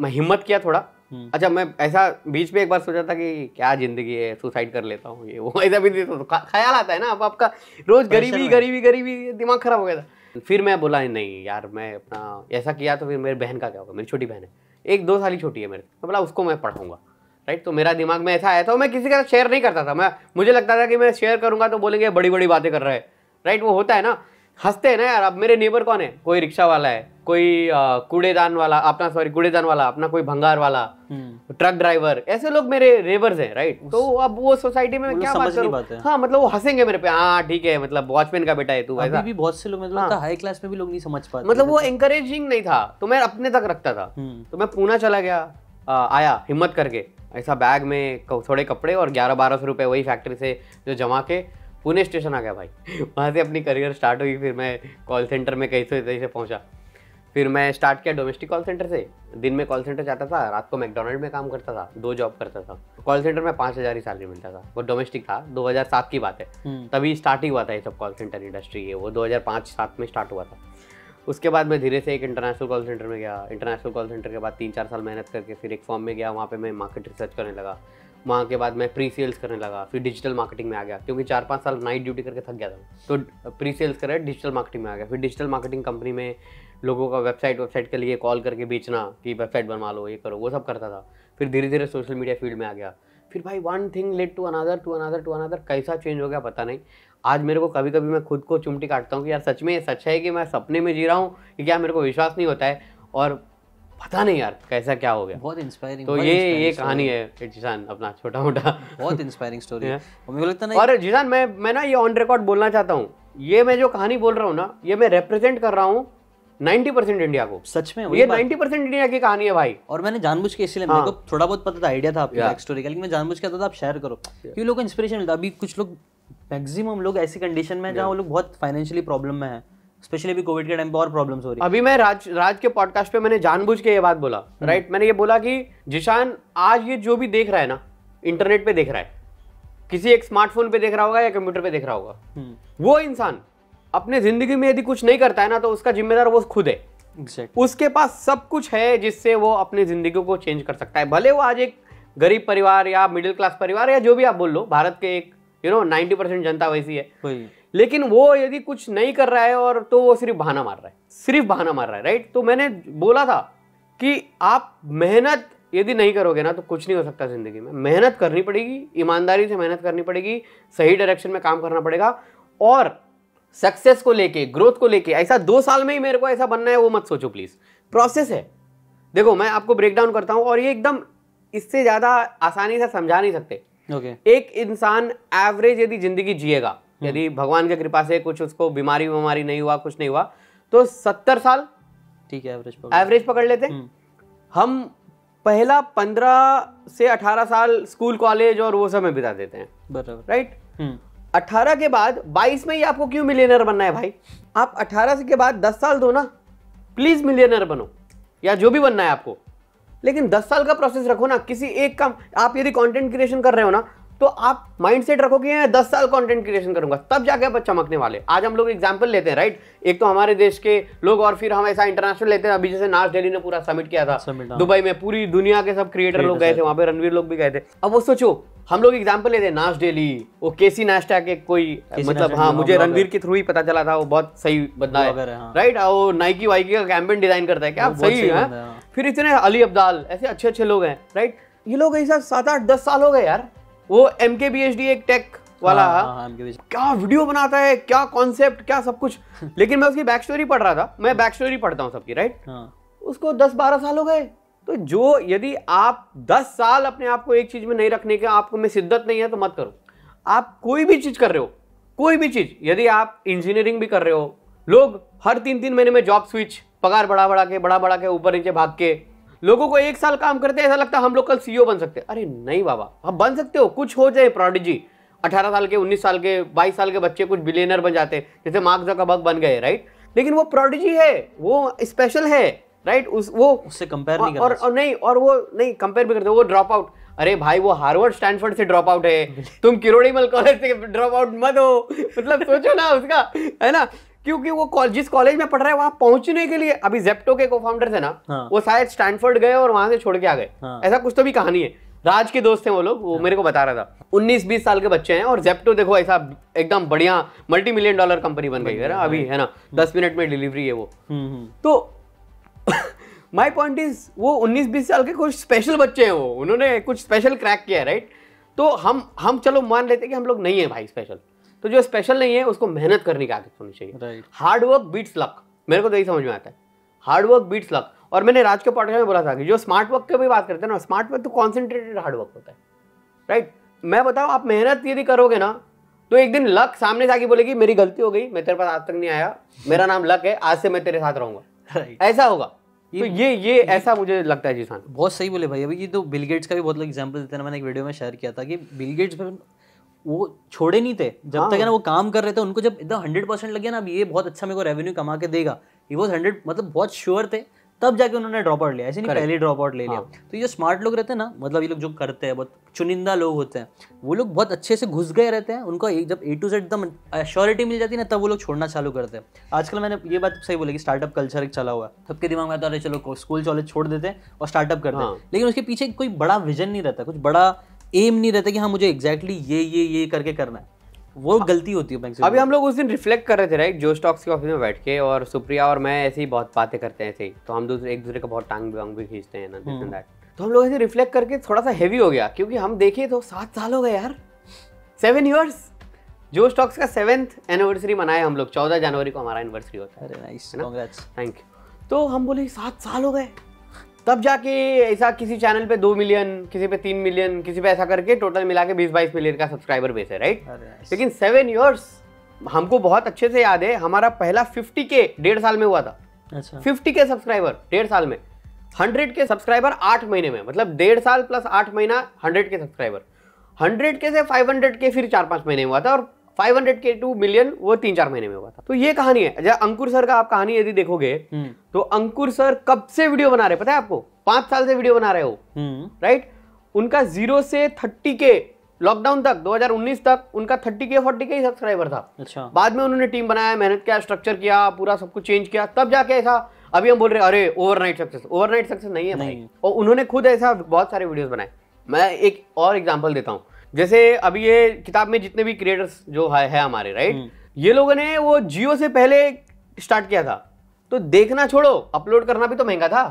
मैं हिम्मत किया थोड़ा हम्म। अच्छा मैं ऐसा बीच में एक बार सोचा था कि क्या जिंदगी है सुसाइड कर लेता हूँ ये वो ऐसा भी तो ख्याल आता है ना अब आपका रोज गरीबी गरीबी गरीबी दिमाग खराब हो गया था फिर मैं बोला नहीं यार मैं अपना ऐसा किया तो फिर मेरी बहन का क्या होगा मेरी छोटी बहन है एक दो साल ही छोटी है मेरे मैं बोला उसको मैं पढ़ाऊंगा राइट तो मेरा दिमाग में ऐसा आया था मैं किसी के साथ शेयर नहीं करता था मैं मुझे लगता था कि मैं शेयर करूंगा तो बोलेंगे बड़ी बड़ी बातें कर रहे हैं राइट वो होता है ना हंसते हैं ना यार अब मेरे नेबर कौन है कोई रिक्शा वाला है कोई कूड़ेदान वाला अपना सॉरी कूड़ेदान वाला अपना कोई भंगार वाला ट्रक हम्म। ड्राइवर ऐसे लोग मेरे नेबर्स हैं राइट तो अब वो सोसाइटी में क्या बात करूं बात है। हाँ मतलब वो हंसेंगे मेरे पे हाँ ठीक है मतलब वॉचमैन का बेटा है तू ऐसा भी बहुत से लोग मतलब हाँ। हाई क्लास में भी लोग नहीं समझ पाते मतलब वो एंकरेजिंग नहीं था तो मैं अपने तक रखता था हम्म। तो मैं पूना चला गया आया हिम्मत करके ऐसा बैग में थोड़े कपड़े और ग्यारह बारह सौ रुपये वही फैक्ट्री से जो जमा के पुणे स्टेशन आ गया भाई वहाँ से अपनी करियर स्टार्ट हुई फिर मैं कॉल सेंटर में कहीं से कहीं से पहुँचा फिर मैं स्टार्ट किया डोमेस्टिक कॉल सेंटर से दिन में कॉल सेंटर जाता था रात को मैकडोनल्ड में काम करता था दो जॉब करता था कॉल सेंटर में पाँच हज़ार ही सैलरी मिलता था वो डोमेस्टिक था 2007 की बात है हम्म। तभी स्टार्टिंग हुआ था ये सब कॉल सेंटर इंडस्ट्री ये वो 2005-7 में स्टार्ट हुआ था उसके बाद मैं धीरे से एक इंटरनेशनल कॉल सेंटर में गया इंटरनेशनल कॉल सेंटर के बाद तीन चार साल मेहनत करके फिर एक फॉर्म में गया वहाँ पर मैं मार्केट रिसर्च करने लगा वहाँ के बाद मैं प्री सेल्स करने लगा फिर डिजिटल मार्केटिंग में आ गया क्योंकि चार पाँच साल नाइट ड्यूटी करके थक गया था तो प्री सेल्स कर डिजिटल मार्केटिंग में आ गया फिर डिजिटल मार्केटिंग कंपनी में लोगों का वेबसाइट वेबसाइट के लिए कॉल करके बेचना कि वेबसाइट बनवा लो ये करो वो सब करता था फिर धीरे धीरे सोशल मीडिया फील्ड में आ गया फिर भाई one thing led to another to another to another कैसा चेंज हो गया पता नहीं आज मेरे को कभी कभी मैं खुद को चुमटी काटता हूँ कि यार सच में सच है कि मैं सपने में जी रहा हूँ कि क्या मेरे को विश्वास नहीं होता है और पता नहीं यार कैसा क्या हो गया बहुत इंस्पायरिंग तो ये ये कहानी है जिसान अपना छोटा मोटा बहुत इंस्पायरिंग स्टोरी है और मुझे लगता और जिसान मैं मैं ना ये ऑन रिकॉर्ड बोलना चाहता हूँ ये मैं जो कहानी बोल रहा हूँ ना ये मैं रिप्रेजेंट कर रहा हूँ 90 परसेंट इंडिया को सच में ये 90 परसेंट इंडिया की कहानी है भाई और मैंने जानबूझ के इसलिए हाँ। मेरे को थोड़ा बहुत पता था आइडिया था आपकी स्टोरी का लेकिन मैं जानबूझ के था आप शेयर करो क्योंकि लोग को इंस्पिरेशन मिलता अभी कुछ लोग मैक्सिमम लोग ऐसी कंडीशन में जहाँ वो लोग बहुत फाइनेंशियली प्रॉब्लम में है स्पेशली अभी कोविड के टाइम पे और प्रॉब्लम हो रही है अभी मैं राज राज के पॉडकास्ट पे मैंने जानबूझ के ये बात बोला राइट हम्म। मैंने ये बोला कि जिशान आज ये जो भी देख रहा है ना इंटरनेट पे देख रहा है किसी एक स्मार्टफोन पे देख रहा होगा या कंप्यूटर पे देख रहा होगा हम्म। वो इंसान अपने जिंदगी में यदि कुछ नहीं करता है ना तो उसका जिम्मेदार वो खुद है exactly. उसके पास सब कुछ है जिससे वो अपनी जिंदगी को चेंज कर सकता है भले वो आज एक गरीब परिवार या मिडिल क्लास परिवार या जो भी आप बोल लो भारत के एक यू नो नाइनटी परसेंट जनता वैसी है लेकिन वो यदि कुछ नहीं कर रहा है और तो वो सिर्फ बहाना मार रहा है सिर्फ बहाना मार रहा है राइट तो मैंने बोला था कि आप मेहनत यदि नहीं करोगे ना तो कुछ नहीं हो सकता ज़िंदगी में मेहनत करनी पड़ेगी ईमानदारी से मेहनत करनी पड़ेगी सही डायरेक्शन में काम करना पड़ेगा और सक्सेस को लेके ग्रोथ को लेके ऐसा दो साल में ही मेरे को ऐसा बनना है वो मत सोचो प्लीज़ प्रोसेस है देखो मैं आपको ब्रेक डाउन करता हूँ और ये एकदम इससे ज़्यादा आसानी से समझा नहीं सकते okay. एक इंसान एवरेज यदि ज़िंदगी जिएगा हम्म। यदि भगवान की कृपा से कुछ उसको बीमारी बीमारी नहीं हुआ कुछ नहीं हुआ तो सत्तर साल ठीक है एवरेज एवरेज पकड़ लेते हम्म। हम पहला पंद्रह से अठारह साल स्कूल कॉलेज और वो सब में बिता देते हैं बराबर राइट हम्म। अठारह के बाद बाईस में ही आपको क्यों मिलियनर बनना है भाई आप अठारह के बाद दस साल दो ना प्लीज मिलियनर बनो या जो भी बनना है आपको लेकिन दस साल का प्रोसेस रखो ना किसी एक काम आप यदि कंटेंट क्रिएशन कर रहे हो ना तो आप माइंड सेट रखो कि मैं दस साल कंटेंट क्रिएशन करूंगा तब जाके आप चमकने वाले आज हम लोग एग्जांपल लेते हैं राइट एक तो हमारे देश के लोग और फिर हम ऐसा इंटरनेशनल लेते हैं अभी जैसे नाज डेली ने पूरा समिट किया था हाँ। दुबई में पूरी दुनिया के सब क्रिएटर लोग गए थे वहाँ पे रणवीर लोग भी गए थे अब वो सोचो हम लोग एग्जाम्पल लेते हैं नाश डेली वो केसी नाश्ता के कोई मतलब हाँ मुझे रणवीर के थ्रू ही पता चला था वो बहुत सही बंदा है हाँ। राइट वो नाइकी वाइकी का कैंपेन डिजाइन करता है क्या सही है हाँ। फिर इतने अली अब्दाल ऐसे अच्छे अच्छे लोग हैं राइट ये लोग ऐसा सात आठ दस साल हो गए यार वो M K B H D एक टेक वाला हाँ, हाँ, हाँ क्या वीडियो बनाता है क्या कॉन्सेप्ट क्या सब कुछ लेकिन मैं उसकी बैक स्टोरी पढ़ रहा था मैं बैक स्टोरी पढ़ता हूँ सबकी राइट हाँ. उसको दस बारह साल हो गए तो जो यदि आप दस साल अपने आप को एक चीज में नहीं रखने के आपको में शिद्दत नहीं है तो मत करो आप कोई भी चीज कर रहे हो कोई भी चीज यदि आप इंजीनियरिंग भी कर रहे हो लोग हर तीन तीन महीने में जॉब स्विच पगार बढ़ा बढ़ा के बढ़ा बढ़ा के ऊपर नीचे भाग के लोगों को एक साल काम करते ऐसा लगता है हम लोग कल सीईओ e बन सकते हैं अरे नहीं बाबा हम बन सकते हो कुछ हो जाए प्रोडिजी 18 साल के 19 साल के 22 साल के बच्चे कुछ बिलेनर बन जाते हैं जैसे मार्क जकरबर्ग बन गए राइट लेकिन वो प्रोडिजी है वो स्पेशल है राइट उस वो उससे कंपेयर नहीं और, और नहीं और वो नहीं कंपेयर भी करते वो ड्रॉप आउट अरे भाई वो हार्वर्ड स्टैनफोर्ड से ड्रॉप आउट है तुम किरोड़ीमल कॉलेज से ड्रॉप आउट मत हो मतलब सोचो ना उसका है ना क्योंकि वो कॉल, जिस कॉलेज में पढ़ रहा है वहां पहुंचने के लिए अभी जेप्टो के को फाउंडर थे ना हाँ। वो शायद स्टैनफोर्ड गए और वहां से छोड़ के आ गए हाँ। ऐसा कुछ तो भी कहानी है राज के दोस्त हैं वो लोग वो हाँ। मेरे को बता रहा था 19-20 साल के बच्चे हैं और जेप्टो देखो ऐसा एकदम बढ़िया मल्टी मिलियन डॉलर कंपनी बन गई है ना अभी है ना हम्म। दस मिनट में डिलीवरी है वो हम्म, हम्म। तो माई पॉइंट इज वो उन्नीस बीस साल के कुछ स्पेशल बच्चे हैं वो उन्होंने कुछ स्पेशल क्रैक किया है राइट तो हम हम चलो मान लेते कि हम लोग नहीं है भाई स्पेशल तो जो स्पेशल नहीं है उसको मेहनत करने की आदत होनी चाहिए हार्डवर्क बीट्स लक मेरे को तो यही समझ में आता है हार्डवर्क बीट्स लक और मैंने राज के पॉडकास्ट में बोला था कि जो स्मार्ट वर्क की भी बात करते हैं ना स्मार्ट वर्क तो कॉन्सेंट्रेटेड हार्डवर्क होता है राइट मैं बताऊँ आप मेहनत यदि करोगे ना तो एक दिन लक सामने से आके बोलेगी मेरी गलती हो गई मैं तेरे पास आज तक नहीं आया मेरा नाम लक है आज से मैं तेरे साथ रहूंगा ऐसा होगा ये, तो ये ये ऐसा मुझे लगता है जी सर बहुत सही बोले भाई अभी ये तो बिल गेट्स का भी बहुत लोग एग्जाम्पल देते हैं मैंने एक वीडियो में शेयर किया था कि बिल गेट्स वो छोड़े नहीं थे जब हाँ। तक है ना हाँ। वो काम कर रहे थे उनको जब एकदम हंड्रेड परसेंट लगे ना अब ये बहुत अच्छा मेरे को रेवेन्यू कमा के देगा ही वॉज हंड्रेड मतलब बहुत श्योर थे तब जाके उन्होंने ड्रॉप आउट लिया ऐसे नहीं पहले ड्रॉप आउट ले लिया हाँ। तो ये स्मार्ट लोग रहते हैं ना मतलब ये लोग जो करते हैं बहुत चुनिंदा लोग होते हैं वो लोग बहुत अच्छे से घुस गए रहते हैं उनका एक जब ए टू जेड एकदम श्योरिटी मिल जाती है ना तब वो लोग छोड़ना चालू करते हैं आजकल मैंने ये बात सही बोली कि स्टार्टअप कल्चर एक चला हुआ है सबके दिमाग में आता है चलो स्कूल कॉलेज छोड़ देते हैं और स्टार्टअप करते हैं हाँ। लेकिन उसके पीछे कोई बड़ा विजन नहीं रहता कुछ बड़ा एम नहीं रहता कि हाँ मुझे एग्जैक्टली ये ये ये करके करना है वो हाँ। गलती होती है बैंक से अभी हम लोग उस दिन रिफ्लेक्ट कर रहे थे राइट जो स्टॉक्स के ऑफिस में बैठ के और सुप्रिया और मैं ऐसे ही बहुत बातें करते हैं ऐसे ही तो हम दूसरे एक दूसरे का बहुत टांग वांग भी खींचते हैं दैट हम्म। तो हम लोग ऐसे रिफ्लेक्ट करके थोड़ा सा हैवी हो गया क्योंकि हम देखे तो सात साल हो गए यार सेवन ईयर्स जो स्टॉक्स का सेवेंथ एनिवर्सरी मनाया हम लोग चौदह जनवरी को हमारा एनिवर्सरी होता है थैंक यू तो हम बोले सात साल हो गए तब जाके ऐसा किसी चैनल पे दो मिलियन किसी पे तीन मिलियन किसी पे ऐसा करके टोटल मिला के बीस बाईस मिलियन का सब्सक्राइबर बेस है राइट लेकिन सेवन ईयर्स हमको बहुत अच्छे से याद है हमारा पहला फिफ्टी के डेढ़ साल में हुआ था फिफ्टी के सब्सक्राइबर डेढ़ साल में हंड्रेड के सब्सक्राइबर आठ महीने में मतलब डेढ़ साल प्लस आठ महीना हंड्रेड के सब्सक्राइबर हंड्रेड के से फाइव हंड्रेड के फिर चार पाँच महीने हुआ था और 500 के टू मिलियन वो तीन चार महीने में हुआ था तो ये कहानी है जब अंकुर सर का आप कहानी यदि देखोगे हम्म। तो अंकुर सर कब से वीडियो बना रहे पता है आपको पांच साल से वीडियो बना रहे हो हम्म। राइट उनका जीरो से थर्टी के लॉकडाउन तक 2019 तक उनका 30 के 40 के ही सब्सक्राइबर था अच्छा बाद में उन्होंने टीम बनाया मेहनत किया स्ट्रक्चर किया पूरा सब कुछ चेंज किया तब जाके ऐसा अभी हम बोल रहे अरे ओवरनाइट सक्सेस ओवरनाइट सक्सेस नहीं है नहीं। भाई और उन्होंने खुद ऐसा बहुत सारे वीडियोस बनाए मैं एक और एग्जाम्पल देता हूँ जैसे अभी ये किताब में जितने भी क्रिएटर्स जो है, है हमारे राइट हम्म। ये लोगों ने वो जियो से पहले स्टार्ट किया था तो देखना छोड़ो अपलोड करना भी तो महंगा था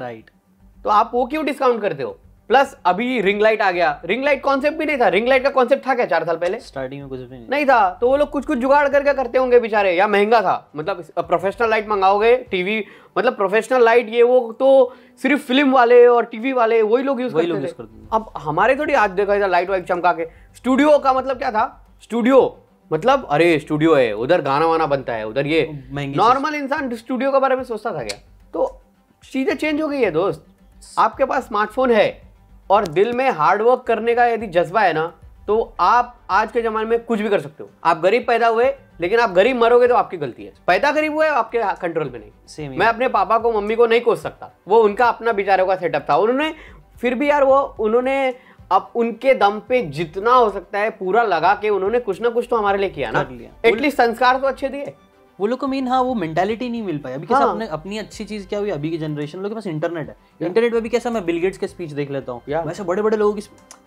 राइट तो आप वो क्यों डिस्काउंट करते हो प्लस अभी रिंग लाइट आ गया रिंग लाइट कॉन्सेप्ट भी नहीं था रिंग लाइट का कॉन्सेप्ट था क्या चार साल पहले स्टार्टिंग में कुछ भी नहीं नहीं था तो वो लोग कुछ कुछ जुगाड़ करके करते होंगे बेचारे या महंगा था मतलब प्रोफेशनल लाइट मंगाओगे टीवी मतलब प्रोफेशनल लाइट ये वो तो सिर्फ फिल्म वाले और टीवी वाले वही लोग यूज करते, लोग अब हमारे थोड़ी आज देखा था लाइट वाइट चमका के स्टूडियो का मतलब क्या था स्टूडियो मतलब अरे स्टूडियो है उधर गाना वाना बनता है उधर ये नॉर्मल इंसान स्टूडियो के बारे में सोचता था क्या तो चीज़ें चेंज हो गई है दोस्त आपके पास स्मार्टफोन है और दिल में हार्डवर्क करने का यदि जज्बा है ना तो आप आज के ज़माने में कुछ भी कर सकते हो आप गरीब पैदा हुए लेकिन आप गरीब मरोगे तो आपकी गलती है पैदा गरीब हुआ है आपके कंट्रोल में नहीं सेम मैं अपने पापा को मम्मी को नहीं कोस सकता वो उनका अपना बेचारों का सेटअप था उन्होंने फिर भी यार वो उन्होंने अब उनके दम पे जितना हो सकता है पूरा लगा के उन्होंने कुछ ना कुछ तो हमारे लिए किया ना एटलीस्ट संस्कार तो अच्छे दिए वो लोग को मेन हाँ वो मेंटालिटी नहीं मिल पाई अभी कैसा हाँ। अपने अपनी अच्छी चीज क्या हुई अभी की जनरेशन लोग के पास इंटरनेट है इंटरनेट पे भी कैसा मैं बिल गेट्स के स्पीच देख लेता हूँ वैसे बड़े बड़े लोगों की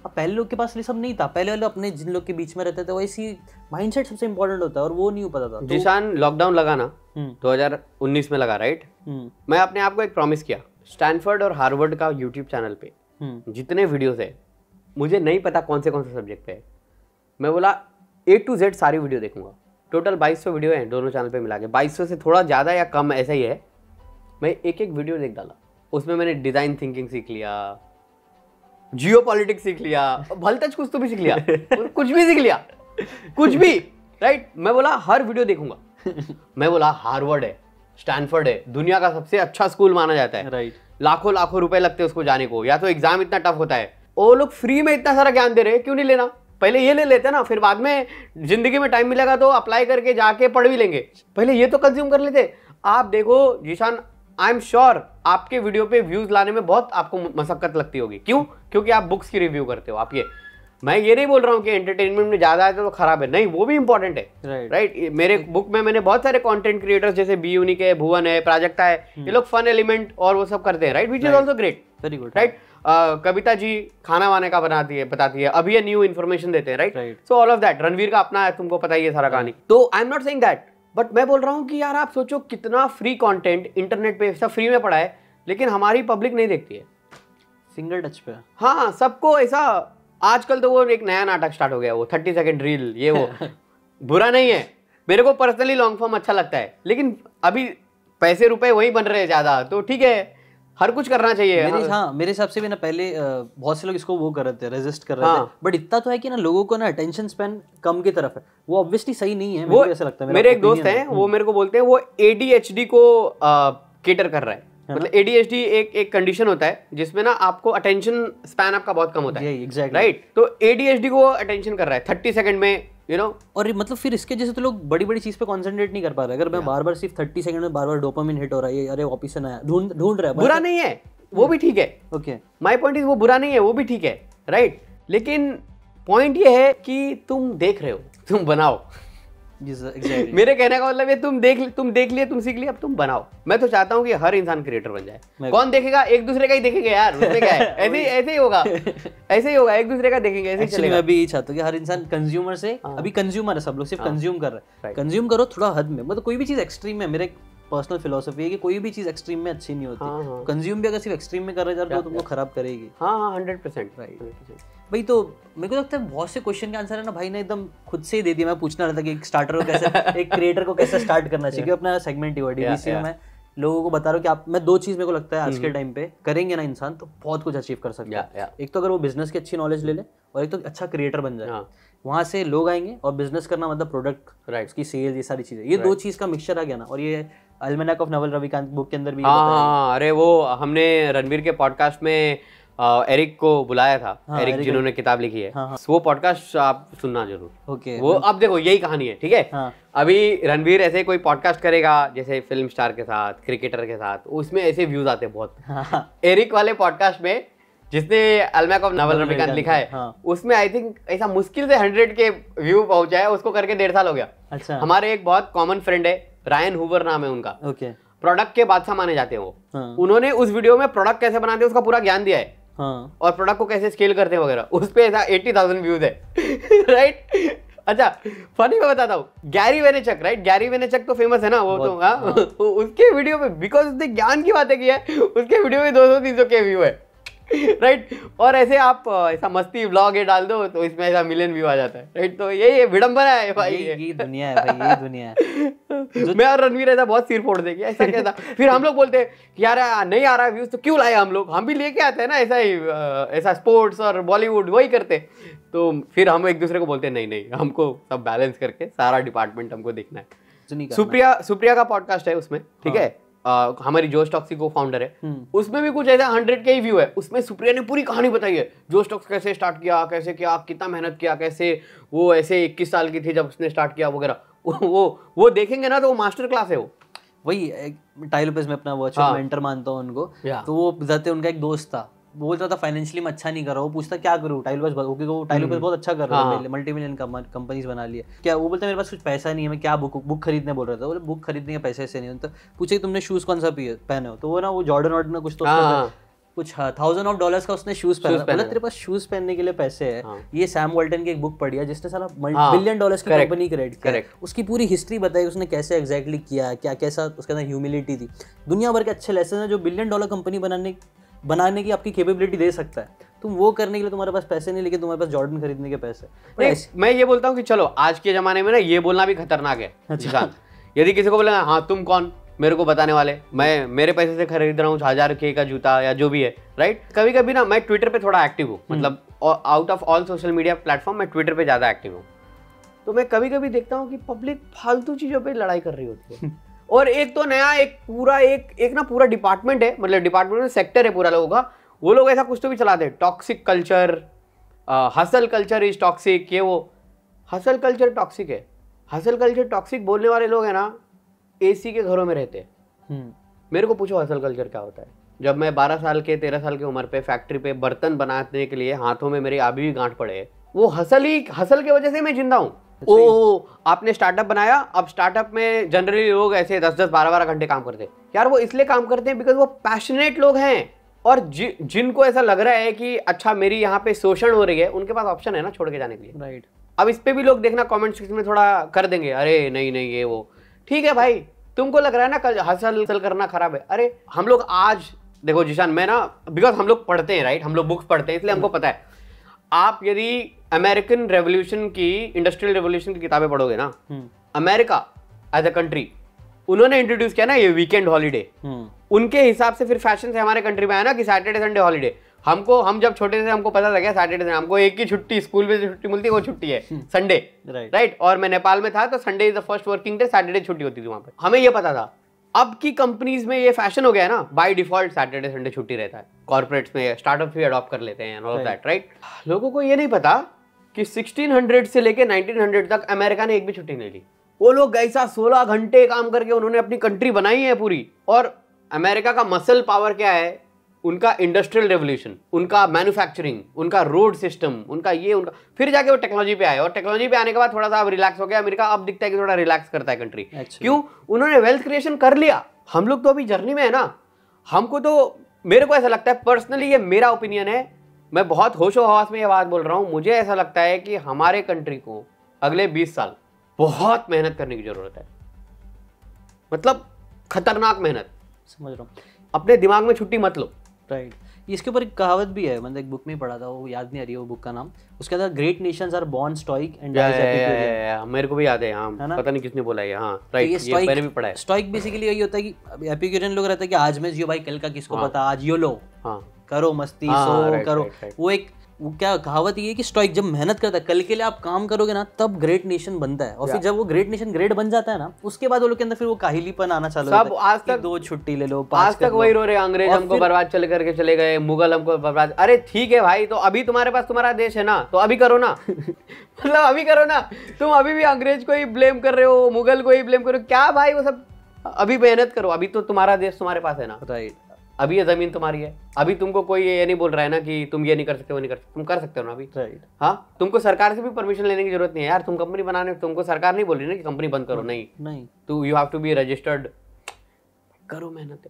पहले लोग के पास ये सब नहीं था पहले वाले अपने जिन लोग के बीच में रहते थे ऐसी माइंड सबसे इंपॉर्टेंट होता है और वो नहीं पता था तो- जिसान लॉकडाउन लगा ना हम्म। में लगा राइट हम्म। मैं अपने आप को एक प्रॉमिस किया स्टैनफर्ड और हार्वर्ड का यूट्यूब चैनल पे हम्म। जितने वीडियोज है मुझे नहीं पता कौन से कौन से सब्जेक्ट पे है मैं बोला ए टू जेड सारी वीडियो देखूंगा टोटल 2200 वीडियो हैं दोनों चैनल पे मिला के 2200 से थोड़ा ज़्यादा या कम ऐसा ही है मैं एक एक वीडियो देख डाला उसमें मैंने डिज़ाइन थिंकिंग सीख लिया जियो पॉलिटिक्स सीख लिया भलतज कुछ तो भी सीख लिया कुछ भी सीख लिया कुछ भी राइट मैं बोला हर वीडियो देखूंगा मैं बोला हार्वर्ड है स्टैनफर्ड है दुनिया का सबसे अच्छा स्कूल माना जाता है राइट लाखों लाखों रुपए लगते हैं उसको जाने को या तो एग्जाम इतना टफ होता है वो लोग फ्री में इतना सारा ज्ञान दे रहे हैं क्यों नहीं लेना पहले ये ले लेते हैं ना फिर बाद में ज़िंदगी में टाइम मिलेगा तो अप्लाई करके जाके पढ़ भी लेंगे पहले ये तो कंज्यूम कर लेते आप देखो जीशान आई एम श्योर आपके वीडियो पे व्यूज़ लाने में बहुत आपको मशक्क़त लगती होगी क्यों क्योंकि आप बुक्स की रिव्यू करते हो आप ये मैं ये नहीं बोल रहा हूँ कि एंटरटेनमेंट में ज़्यादा है तो, तो खराब है नहीं वो भी इंपॉर्टेंट है राइट right. right? मेरे बुक में मैंने बहुत सारे कॉन्टेंट क्रिएटर्स जैसे बी यूनिक है भुवन है प्राजक्ता है ये हम्म। लोग फन एलिमेंट और वो सब करते हैं right which is also great very good right Kavita ji खाना वाने का बनाती है बताती है अभी ये न्यू इन्फॉर्मेशन देते हैं right so all of that Ranveer का अपना है तुमको पता ही है सारा कहानी तो I am not saying that but मैं बोल रहा हूँ कि यार आप सोचो कितना फ्री कंटेंट इंटरनेट पे सब फ्री में पड़ा है लेकिन हमारी पब्लिक नहीं देखती है सिंगल टच पे हाँ सबको ऐसा आजकल तो वो एक नया नाटक स्टार्ट हो गया वो थर्टी सेकेंड रील ये वो बुरा नहीं है मेरे को पर्सनली लॉन्ग फॉर्म अच्छा लगता है लेकिन अभी पैसे रुपए वही बन रहे हैं ज़्यादा तो ठीक है हर कुछ करना चाहिए मेरे हाँ मेरे हिसाब से भी ना पहले बहुत से लोग इसको वो कर रहे थे रेजिस्ट कर रहे हाँ। थे बट इतना तो है कि ना लोगों को ना अटेंशन स्पेन कम की तरफ है वो ऑब्वियसली सही नहीं है वो ऐसा लगता है मेरे एक दोस्त हैं वो हम्म। मेरे को बोलते हैं वो एडीएचडी को केटर कर रहा है हाँ। मतलब एडीएचडी एक एक कंडीशन होता है जिसमें ना आपको अटेंशन स्पैन आपका बहुत कम होता है एग्जैक्ट राइट तो एडीएचडी को अटेंशन कर रहा है थर्टी सेकंड में यू you नो know? और मतलब फिर इसके जैसे तो लोग बड़ी बड़ी चीज पे कॉन्सेंट्रेट नहीं कर पा रहे अगर मैं बार बार सिर्फ थर्टी सेकंड में बार बार डोपामिन हिट हो रहा है अरे वापिस नया ढूंढ ढूंढ रहा है बुरा नहीं है वो भी ठीक है ओके माय पॉइंट इज वो बुरा नहीं है वो भी ठीक है राइट लेकिन पॉइंट ये है कि तुम देख रहे हो तुम बनाओ जी मेरे कहने का मतलब ये तुम देख तुम देख लिए तुम सीख लिए अब तुम बनाओ मैं तो चाहता हूँ कि हर इंसान क्रिएटर बन जाए कौन देखेगा एक दूसरे का ही देखेंगे यार उसमें क्या है ऐसे ऐसे ही होगा ऐसे ही होगा एक दूसरे का देखेंगे ऐसे ही मैं भी यही चाहता हूँ कि हर इंसान कंज्यूमर से हाँ। अभी कंज्यूमर है सब लोग सिर्फ कंज्यूम हाँ। कर रहे हैं कंज्यूम करो थोड़ा हद में मतलब कोई भी चीज़ एक्सट्रीम है मेरे पर्सनल फिलोसफी है कि कोई भी चीज एक्सट्रीम में अच्छी नहीं होती कंज्यूम हाँ, भी अगर सिर्फ एक्सट्रीम में कर रहे तो तुमको तो खराब करेगी हाँ हाँ हंड्रेड परसेंट राइट भाई तो मेरे को तो लगता है बहुत से क्वेश्चन के आंसर है ना भाई ने एकदम खुद से ही दे दिया मैं पूछना रहा था कि एक स्टार्टर को कैसे एक क्रिएटर को कैसे स्टार्ट करना चाहिए अपना सेगमेंट ही हुआ में लोगों को बता रहा हूँ कि आप मैं दो चीज़ मेरे को लगता है आज के टाइम hmm. पे करेंगे ना इंसान तो बहुत कुछ अचीव कर सकता है एक तो अगर वो बिजनेस की अच्छी नॉलेज ले ले और एक तो अच्छा क्रिएटर बन जाए हाँ. वहाँ से लोग आएंगे और बिजनेस करना मतलब प्रोडक्ट राइट की सेल ये सारी चीज़ें ये दो चीज़ का मिक्सचर आ गया ना और ये almanack of Naval Ravikant book के अंदर भी हाँ, हाँ, हाँ अरे वो हमने रणवीर के पॉडकास्ट में एरिक को बुलाया था हाँ, एरिक जिन्होंने किताब लिखी है हाँ, हाँ. वो पॉडकास्ट आप सुनना जरूर ओके वो हाँ। अब देखो यही कहानी है ठीक है हाँ. अभी रणवीर ऐसे कोई पॉडकास्ट करेगा जैसे फिल्म स्टार के साथ क्रिकेटर के साथ उसमें ऐसे व्यूज आते हैं बहुत हाँ. हाँ। एरिक वाले पॉडकास्ट में जिसने अलमैक ऑफ नवल रविकांत लिखा है हाँ। उसमें आई थिंक ऐसा मुश्किल से हंड्रेड के व्यू पहुंचा है उसको करके डेढ़ साल हो गया अच्छा हमारे एक बहुत कॉमन फ्रेंड है रायन हुबर नाम है उनका ओके प्रोडक्ट के बादशाह माने जाते हैं वो हाँ। उन्होंने उस वीडियो में प्रोडक्ट कैसे बनाते हैं उसका पूरा ज्ञान दिया है हाँ और प्रोडक्ट को कैसे स्केल करते हैं वगैरह उस पर ऐसा एट्टी थाउजेंड व्यूज है राइट अच्छा फनी मैं बताता हूँ Gary Vaynerchuk right Gary Vaynerchuk तो फेमस है ना वो तो हाँ, हाँ। उसके वीडियो में बिकॉज उसने ज्ञान की बातें की है उसके वीडियो में दो सौ तीन सौ के व्यू है राइट और ऐसे आप ऐसा मस्ती ब्लॉग ये डाल दो तो इसमें ऐसा मिलियन व्यू आ जाता है राइट तो ये ये विडंबना है भाई ये, ये दुनिया है भाई ये दुनिया है मैं और रणवीर ऐसा बहुत सिर फोड़ देंगे ऐसा कहता फिर हम लोग बोलते हैं यार नहीं आ रहा व्यूज तो क्यों लाए हम लोग हम भी लेके आते हैं ना ऐसा ही ऐसा स्पोर्ट्स और बॉलीवुड वही करते तो फिर हम एक दूसरे को बोलते नहीं नहीं हमको सब बैलेंस करके सारा डिपार्टमेंट हमको देखना है सुप्रिया सुप्रिया का पॉडकास्ट है उसमें ठीक है आ, हमारी जोश टॉक्सी को फाउंडर है हम्म। उसमें भी कुछ ऐसा हंड्रेड के ही व्यू है उसमें सुप्रिया ने पूरी कहानी बताई है जोश टॉक्स कैसे स्टार्ट किया कैसे किया कितना मेहनत किया कैसे वो ऐसे इक्कीस साल की थी जब उसने स्टार्ट किया वगैरह वो वो देखेंगे ना तो वो मास्टर क्लास है वो वही टाइल पे अपना वो अच्छा मेंटर मानता हूँ उनको तो वो जाते उनका एक दोस्त था रहा था फाइनेंशियली मैं अच्छा नहीं कर रहा हूँ पूछता क्या करूँ टाइल बस क्योंकि वो टाइल बस बहुत अच्छा कर रहा हाँ। है मल्टी मिलियन कंपनीज बना लिया क्या वो बोलता मेरे पास कुछ पैसा नहीं है मैं क्या बुक बुक खरीदने बोल रहा था बोले बुक खरीदने के पैसे ऐसे नहीं तो पूछे तुमने शूज़ कौन सा पहने हो तो वो ना वो जॉर्डन वार्डन में कुछ तो हाँ। कुछ थाउजेंड ऑफ डॉलर्स का उसने शूज पहना मतलब तेरे पास शूज पहनने के लिए पैसे है हाँ. ये सैम वॉल्टन की एक बुक पढ़ी है जिसने सारा बिलियन डॉलर्स की कंपनी क्रिएट की उसकी पूरी हिस्ट्री बताई उसने कैसे एग्जैक्टली exactly किया क्या कैसा उसके अंदर ह्यूमिलिटी थी दुनिया भर के अच्छे लेसन है जो बिलियन डॉलर कंपनी बनाने बनाने की आपकी कैपेबिलिटी दे सकता है तुम वो करने के लिए तुम्हारे पास पैसे नहीं लेकिन तुम्हारे पास जॉर्डन खरीदने के पैसे मैं ये बोलता हूँ कि चलो आज के ज़माने में ना ये बोलना भी खतरनाक है अच्छा यदि किसी को बोलेगा हाँ तुम कौन मेरे को बताने वाले मैं मेरे पैसे से खरीद रहा हूँ हजार के का जूता या जो भी है राइट कभी कभी ना मैं ट्विटर पे थोड़ा एक्टिव हूँ हम्म। मतलब out of all social media platform मैं ट्विटर पे ज़्यादा एक्टिव हूँ तो मैं कभी कभी देखता हूँ कि पब्लिक फालतू चीज़ों पर लड़ाई कर रही होती है और एक तो नया एक पूरा एक एक ना पूरा डिपार्टमेंट है मतलब डिपार्टमेंट में सेक्टर है पूरा लोगों का वो लोग ऐसा कुछ तो भी चलाते हैं toxic culture hustle culture is toxic ये वो हसल कल्चर टॉक्सिक है हसल कल्चर टॉक्सिक बोलने वाले लोग हैं ना एसी के घरों में रहते हैं हम्म। मेरे को पूछो हसल कल्चर क्या होता है जब मैं बारह साल के तेरह साल की उम्र पे फैक्ट्री पे बर्तन बनाने के लिए हाथों में मेरी अभी भी गांठ पड़े वो हसल ही हसल की वजह से मैं जिंदा हूँ ओ आपने स्टार्टअप बनाया अब स्टार्टअप में जनरली लोग ऐसे दस दस बारह बारह घंटे काम करते हैं यार वो इसलिए काम करते हैं बिकॉज वो पैशनेट लोग हैं और जि, जिनको ऐसा लग रहा है कि अच्छा मेरी यहाँ पे शोषण हो रही है उनके पास ऑप्शन है ना छोड़ के जाने के लिए राइट right. अब इस पर भी लोग देखना कॉमेंट सेक्शन में थोड़ा कर देंगे अरे नहीं नहीं ये वो ठीक है भाई तुमको लग रहा है ना कल हसल हसल करना खराब है अरे हम लोग आज देखो जिशान मैं ना बिकॉज हम लोग पढ़ते हैं राइट हम लोग बुक्स पढ़ते हैं इसलिए हमको हम्म। पता है आप यदि अमेरिकन रेवोल्यूशन की इंडस्ट्रियल रेवोल्यूशन की किताबें पढ़ोगे ना अमेरिका एज अ कंट्री उन्होंने इंट्रोड्यूस किया ना ये वीकेंड हॉलीडे हम्म। उनके हिसाब से फिर फैशन से हमारे कंट्री में आया ना कि सैटरडे संडे हॉलीडे हमको हम जब छोटे थे हमको पता था क्या सैटरडे संडे हमको एक ही छुट्टी स्कूल में छुट्टी मिलती है वो छुट्टी है संडे हम्म। Right right. right? और मैं नेपाल में था तो Sunday is the first working day Saturday छुट्टी होती थी वहां पर हमें ये पता था अब की कंपनीज में ये फैशन हो गया है ना बाय डिफॉल्ट सैटरडे संडे छुट्टी रहता है कॉर्पोरेट्स में स्टार्टअप भी अडॉप्ट कर लेते हैं ऑल दैट राइट लोगों को ये नहीं पता कि 1600 से लेके 1900 तक अमेरिका ने एक भी छुट्टी नहीं ली वो लोग ऐसा 16 घंटे काम करके उन्होंने अपनी कंट्री बनाई है पूरी और अमेरिका का मसल पावर क्या है उनका इंडस्ट्रियल रेवोल्यूशन उनका मैन्युफैक्चरिंग उनका रोड सिस्टम उनका ये उनका फिर जाके वो टेक्नोलॉजी पे आए और टेक्नोलॉजी पे आने के बाद थोड़ा सा अब रिलैक्स हो गया अमेरिका अब दिखता है कि थोड़ा रिलैक्स करता है कंट्री क्यों उन्होंने वेल्थ क्रिएशन कर लिया हम लोग तो अभी जर्नी में है ना हमको तो मेरे को ऐसा लगता है पर्सनली ये मेरा ओपिनियन है मैं बहुत होश हवास में ये बात बोल रहा हूँ मुझे ऐसा लगता है कि हमारे कंट्री को अगले बीस साल बहुत मेहनत करने की ज़रूरत है मतलब खतरनाक मेहनत समझ रहा हूँ अपने दिमाग में छुट्टी मत लो राइट right. इसके ऊपर एक कहावत भी है मतलब एक बुक में पढ़ा था वो याद नहीं आ रही है वो बुक का नाम उसके अंदर great nations are born stoic and epicurean मेरे को भी याद है हां पता नहीं किसने बोला ये हां राइट ये, ये मैंने भी पढ़ा है स्टॉइक बेसिकली यही होता है कि एपिक्यूरियन लोग रहता है कि आज मैं जियो भाई कल का किसको हाँ। पता आज यो लो हां करो मस्ती हाँ, सो करो वो एक वो क्या कहावत ये है कि स्ट्राइक जब मेहनत करता है कल के लिए आप काम करोगे ना तब ग्रेट नेशन बनता है और फिर जब वो ग्रेट नेशन ग्रेट बन जाता है ना उसके बाद वो लोग के अंदर फिर वो काहिलीपन आना चालू सब आज तक दो छुट्टी ले लो आज तक वही रो रहे अंग्रेज हमको बर्बाद चल करके चले गए मुगल हमको बर्बाद अरे ठीक है भाई तो अभी तुम्हारे पास तुम्हारा देश है ना तो अभी करो ना मतलब अभी करो ना तुम अभी भी अंग्रेज को ही ब्लेम कर रहे हो मुगल को ही ब्लेम कर रहे हो क्या भाई वो सब अभी मेहनत करो अभी तो तुम्हारा देश तुम्हारे पास है ना राइट अभी ये ज़मीन तुम्हारी है अभी तुमको कोई ये नहीं बोल रहा है ना कि तुम ये नहीं कर सकते वो नहीं कर सकते तुम कर सकते हो ना अभी राइट हाँ तुमको सरकार से भी परमिशन लेने की जरूरत नहीं है यार तुम कंपनी बनाने तुमको सरकार नहीं बोल रही ना कि कंपनी बंद करो नहीं नहीं तू you have to be registered करो मेहनत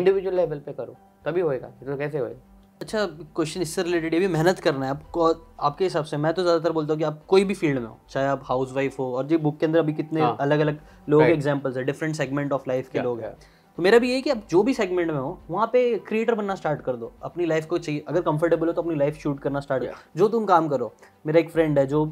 इंडिविजुअल लेवल पे करो तभी होएगा इतना कैसे होएगा अच्छा क्वेश्चन इससे रिलेटेड ये भी मेहनत करना है आपको आपके हिसाब से मैं तो ज़्यादातर बोलता हूँ कि आप कोई भी फील्ड में हो चाहे आप हाउस वाइफ हो और जी बुक के अंदर अभी कितने हाँ, अलग अलग लोगों के एग्जाम्पल्स है डिफरेंट सेगमेंट ऑफ लाइफ के लोग हैं तो मेरा भी यही कि आप जो भी सेगमेंट में हो वहाँ पे क्रिएटर बनना स्टार्ट कर दो अपनी लाइफ को चाहिए अगर कंफर्टेबल हो तो अपनी लाइफ शूट करना स्टार्ट yeah. जो तुम काम करो मेरा एक फ्रेंड है जो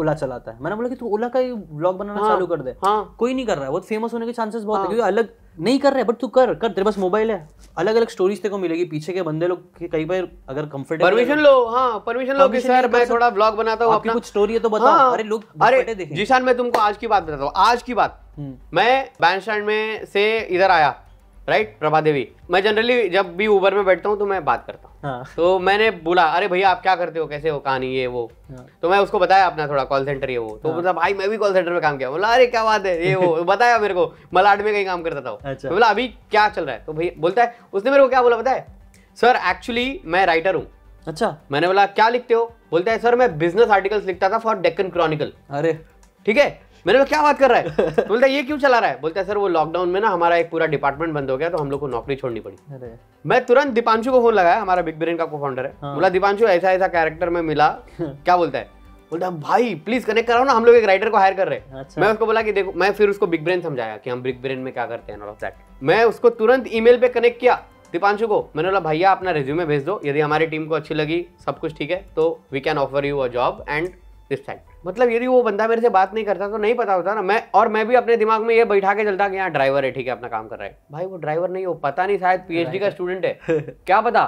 ओला चलाता है मैंने बोला कि तू ओला का ही ब्लॉग बनाना हाँ, चालू कर दे हाँ, कोई नहीं कर रहा है बहुत फेमस होने के चांसेस बहुत हाँ, है क्योंकि अलग नहीं कर रहे बट तू कर कर तेरे पास मोबाइल है अलग अलग स्टोरीज तेरे को मिलेगी पीछे के बंदे लोग कई बार अगर कंफर्टेबल परमिशन तो। लो हाँ परमिशन लो कि सर तो मैं थोड़ा ब्लॉग बनाता हूँ आपकी कुछ स्टोरी है तो बताओ हाँ, अरे लोग अरे जिशान मैं तुमको आज की बात बताता हूँ आज की बात हम्म। मैं बैंड स्टैंड में से इधर आया राइट प्रभा देवी मैं जनरली जब भी उबर में बैठता हूँ तो मैं बात करता हूँ हाँ। तो मैंने बोला अरे भैया आप क्या करते हो कैसे हो कहानी ये वो हाँ। तो मैं उसको बताया अपना थोड़ा कॉल सेंटर ये वो तो हाँ। मतलब भाई मैं भी कॉल सेंटर में काम किया बोला अरे क्या बात है ये वो बताया मेरे को मलाड में कहीं काम करता था अच्छा। तो बोला अभी क्या चल रहा है तो भैया बोलता है उसने मेरे को क्या बोला बताया सर एक्चुअली मैं राइटर हूँ अच्छा मैंने बोला क्या लिखते हो बोलता है सर मैं बिजनेस आर्टिकल्स लिखता था फॉर डेक्कन क्रॉनिकल अरे ठीक है मैंने कहा क्या बात कर रहा है तो बोलता है ये क्यों चला रहा है बोलता है सर वो लॉकडाउन में ना हमारा एक पूरा डिपार्टमेंट बंद हो गया तो हम लोग को नौकरी छोड़नी पड़ी मैं तुरंत दीपांशु को फोन लगाया हमारा बिग ब्रेन का को फाउंडर है हाँ। बोला दीपांशु ऐसा ऐसा कैरेक्टर में मिला क्या बोलता है बोलता भाई प्लीज कनेक्ट कराओ ना हम लोग एक राइटर को हायर कर रहे हैं अच्छा। मैं उसको बोला कि देखो मैं फिर उसको बिग ब्रेन समझाया कि हम बिग ब्रेन में क्या करते हैं ऑफ मैं उसको तुरंत ईमेल पे कनेक्ट किया दीपांशु को मैंने बोला भैया अपना रिज्यूमे भेज दो यदि हमारी टीम को अच्छी लगी सब कुछ ठीक है तो we can offer you a job and this side मतलब यदि वो बंदा मेरे से बात नहीं करता तो नहीं पता होता ना मैं और मैं भी अपने दिमाग में ये बैठा के चलता कि यहाँ ड्राइवर है ठीक है अपना काम कर रहा है भाई वो ड्राइवर नहीं हो पता नहीं शायद पीएचडी का स्टूडेंट है क्या पता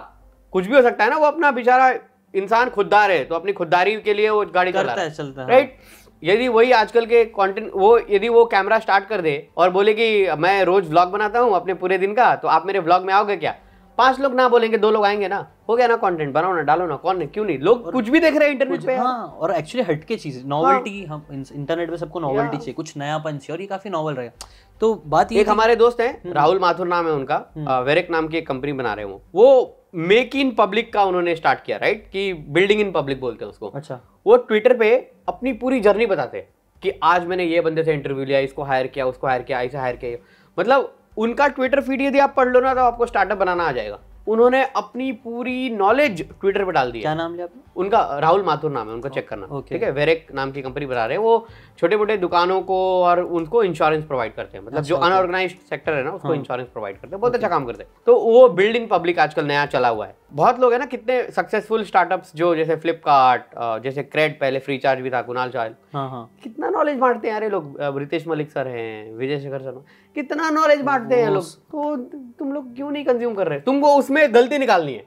कुछ भी हो सकता है ना वो अपना बेचारा इंसान खुददार है तो अपनी खुददारी के लिए वो गाड़ी चला है चलता राइट हाँ। यदि वही आजकल के कंटेंट वो यदि वो कैमरा स्टार्ट कर दे और बोले कि मैं रोज व्लॉग बनाता हूँ अपने पूरे दिन का तो आप मेरे व्लॉग में आओगे क्या पांच लोग ना बोलेंगे दो लोग आएंगे ना हो गया ना कंटेंट बनाओ ना डालो ना कौन नहीं क्यों नहीं लोग कुछ भी देख रहे हैं इंटरनेट पे हाँ और एक्चुअली हटके चीज नॉवल्टी हाँ। हम इंटरनेट पे सबको नॉवल्टी चाहिए कुछ नयापन चाहिए और ये काफी नॉवल रहे तो बात ये एक हमारे दोस्त हैं हम्म। राहुल माथुर नाम है उनका हम्म। वेरेक नाम की एक कंपनी बना रहे हो वो मेक इन पब्लिक का उन्होंने स्टार्ट किया राइट कि बिल्डिंग इन पब्लिक बोलते हैं उसको अच्छा वो ट्विटर पे अपनी पूरी जर्नी बताते हैं कि आज मैंने ये बंदे से इंटरव्यू लिया इसको हायर किया उसको हायर किया ऐसे हायर किया मतलब उनका ट्विटर फीड यदि आप पढ़ लो ना तो आपको स्टार्टअप बनाना आ जाएगा उन्होंने अपनी पूरी नॉलेज ट्विटर पर डाल दी क्या नाम लिया आपने उनका राहुल माथुर नाम है उनको चेक करना ठीक है वेरेक नाम की कंपनी बना रहे हैं वो छोटे मोटे दुकानों को और उनको इंश्योरेंस प्रोवाइड करते हैं मतलब अच्छा, जो अनऑर्गेनाइज सेक्टर है ना उसको इंश्योरेंस हाँ। प्रोवाइड करते हैं बहुत अच्छा काम करते हैं तो वो बिल्डिंग पब्लिक आजकल नया चला हुआ है बहुत लोग है ना कितने सक्सेसफुल स्टार्टअप्स जो जैसे फ्लिपकार्ट जैसे क्रेड पहले फ्री चार्ज भी था कुणाल चाल हाँ, हाँ। कितना नॉलेज बांटते हैं यार लोग रितेश मलिक सर हैं विजय शेखर शर्मा कितना नॉलेज बांटते हैं लोग तो तुम लोग क्यों नहीं कंज्यूम कर रहे तुमको उसमें गलती निकालनी है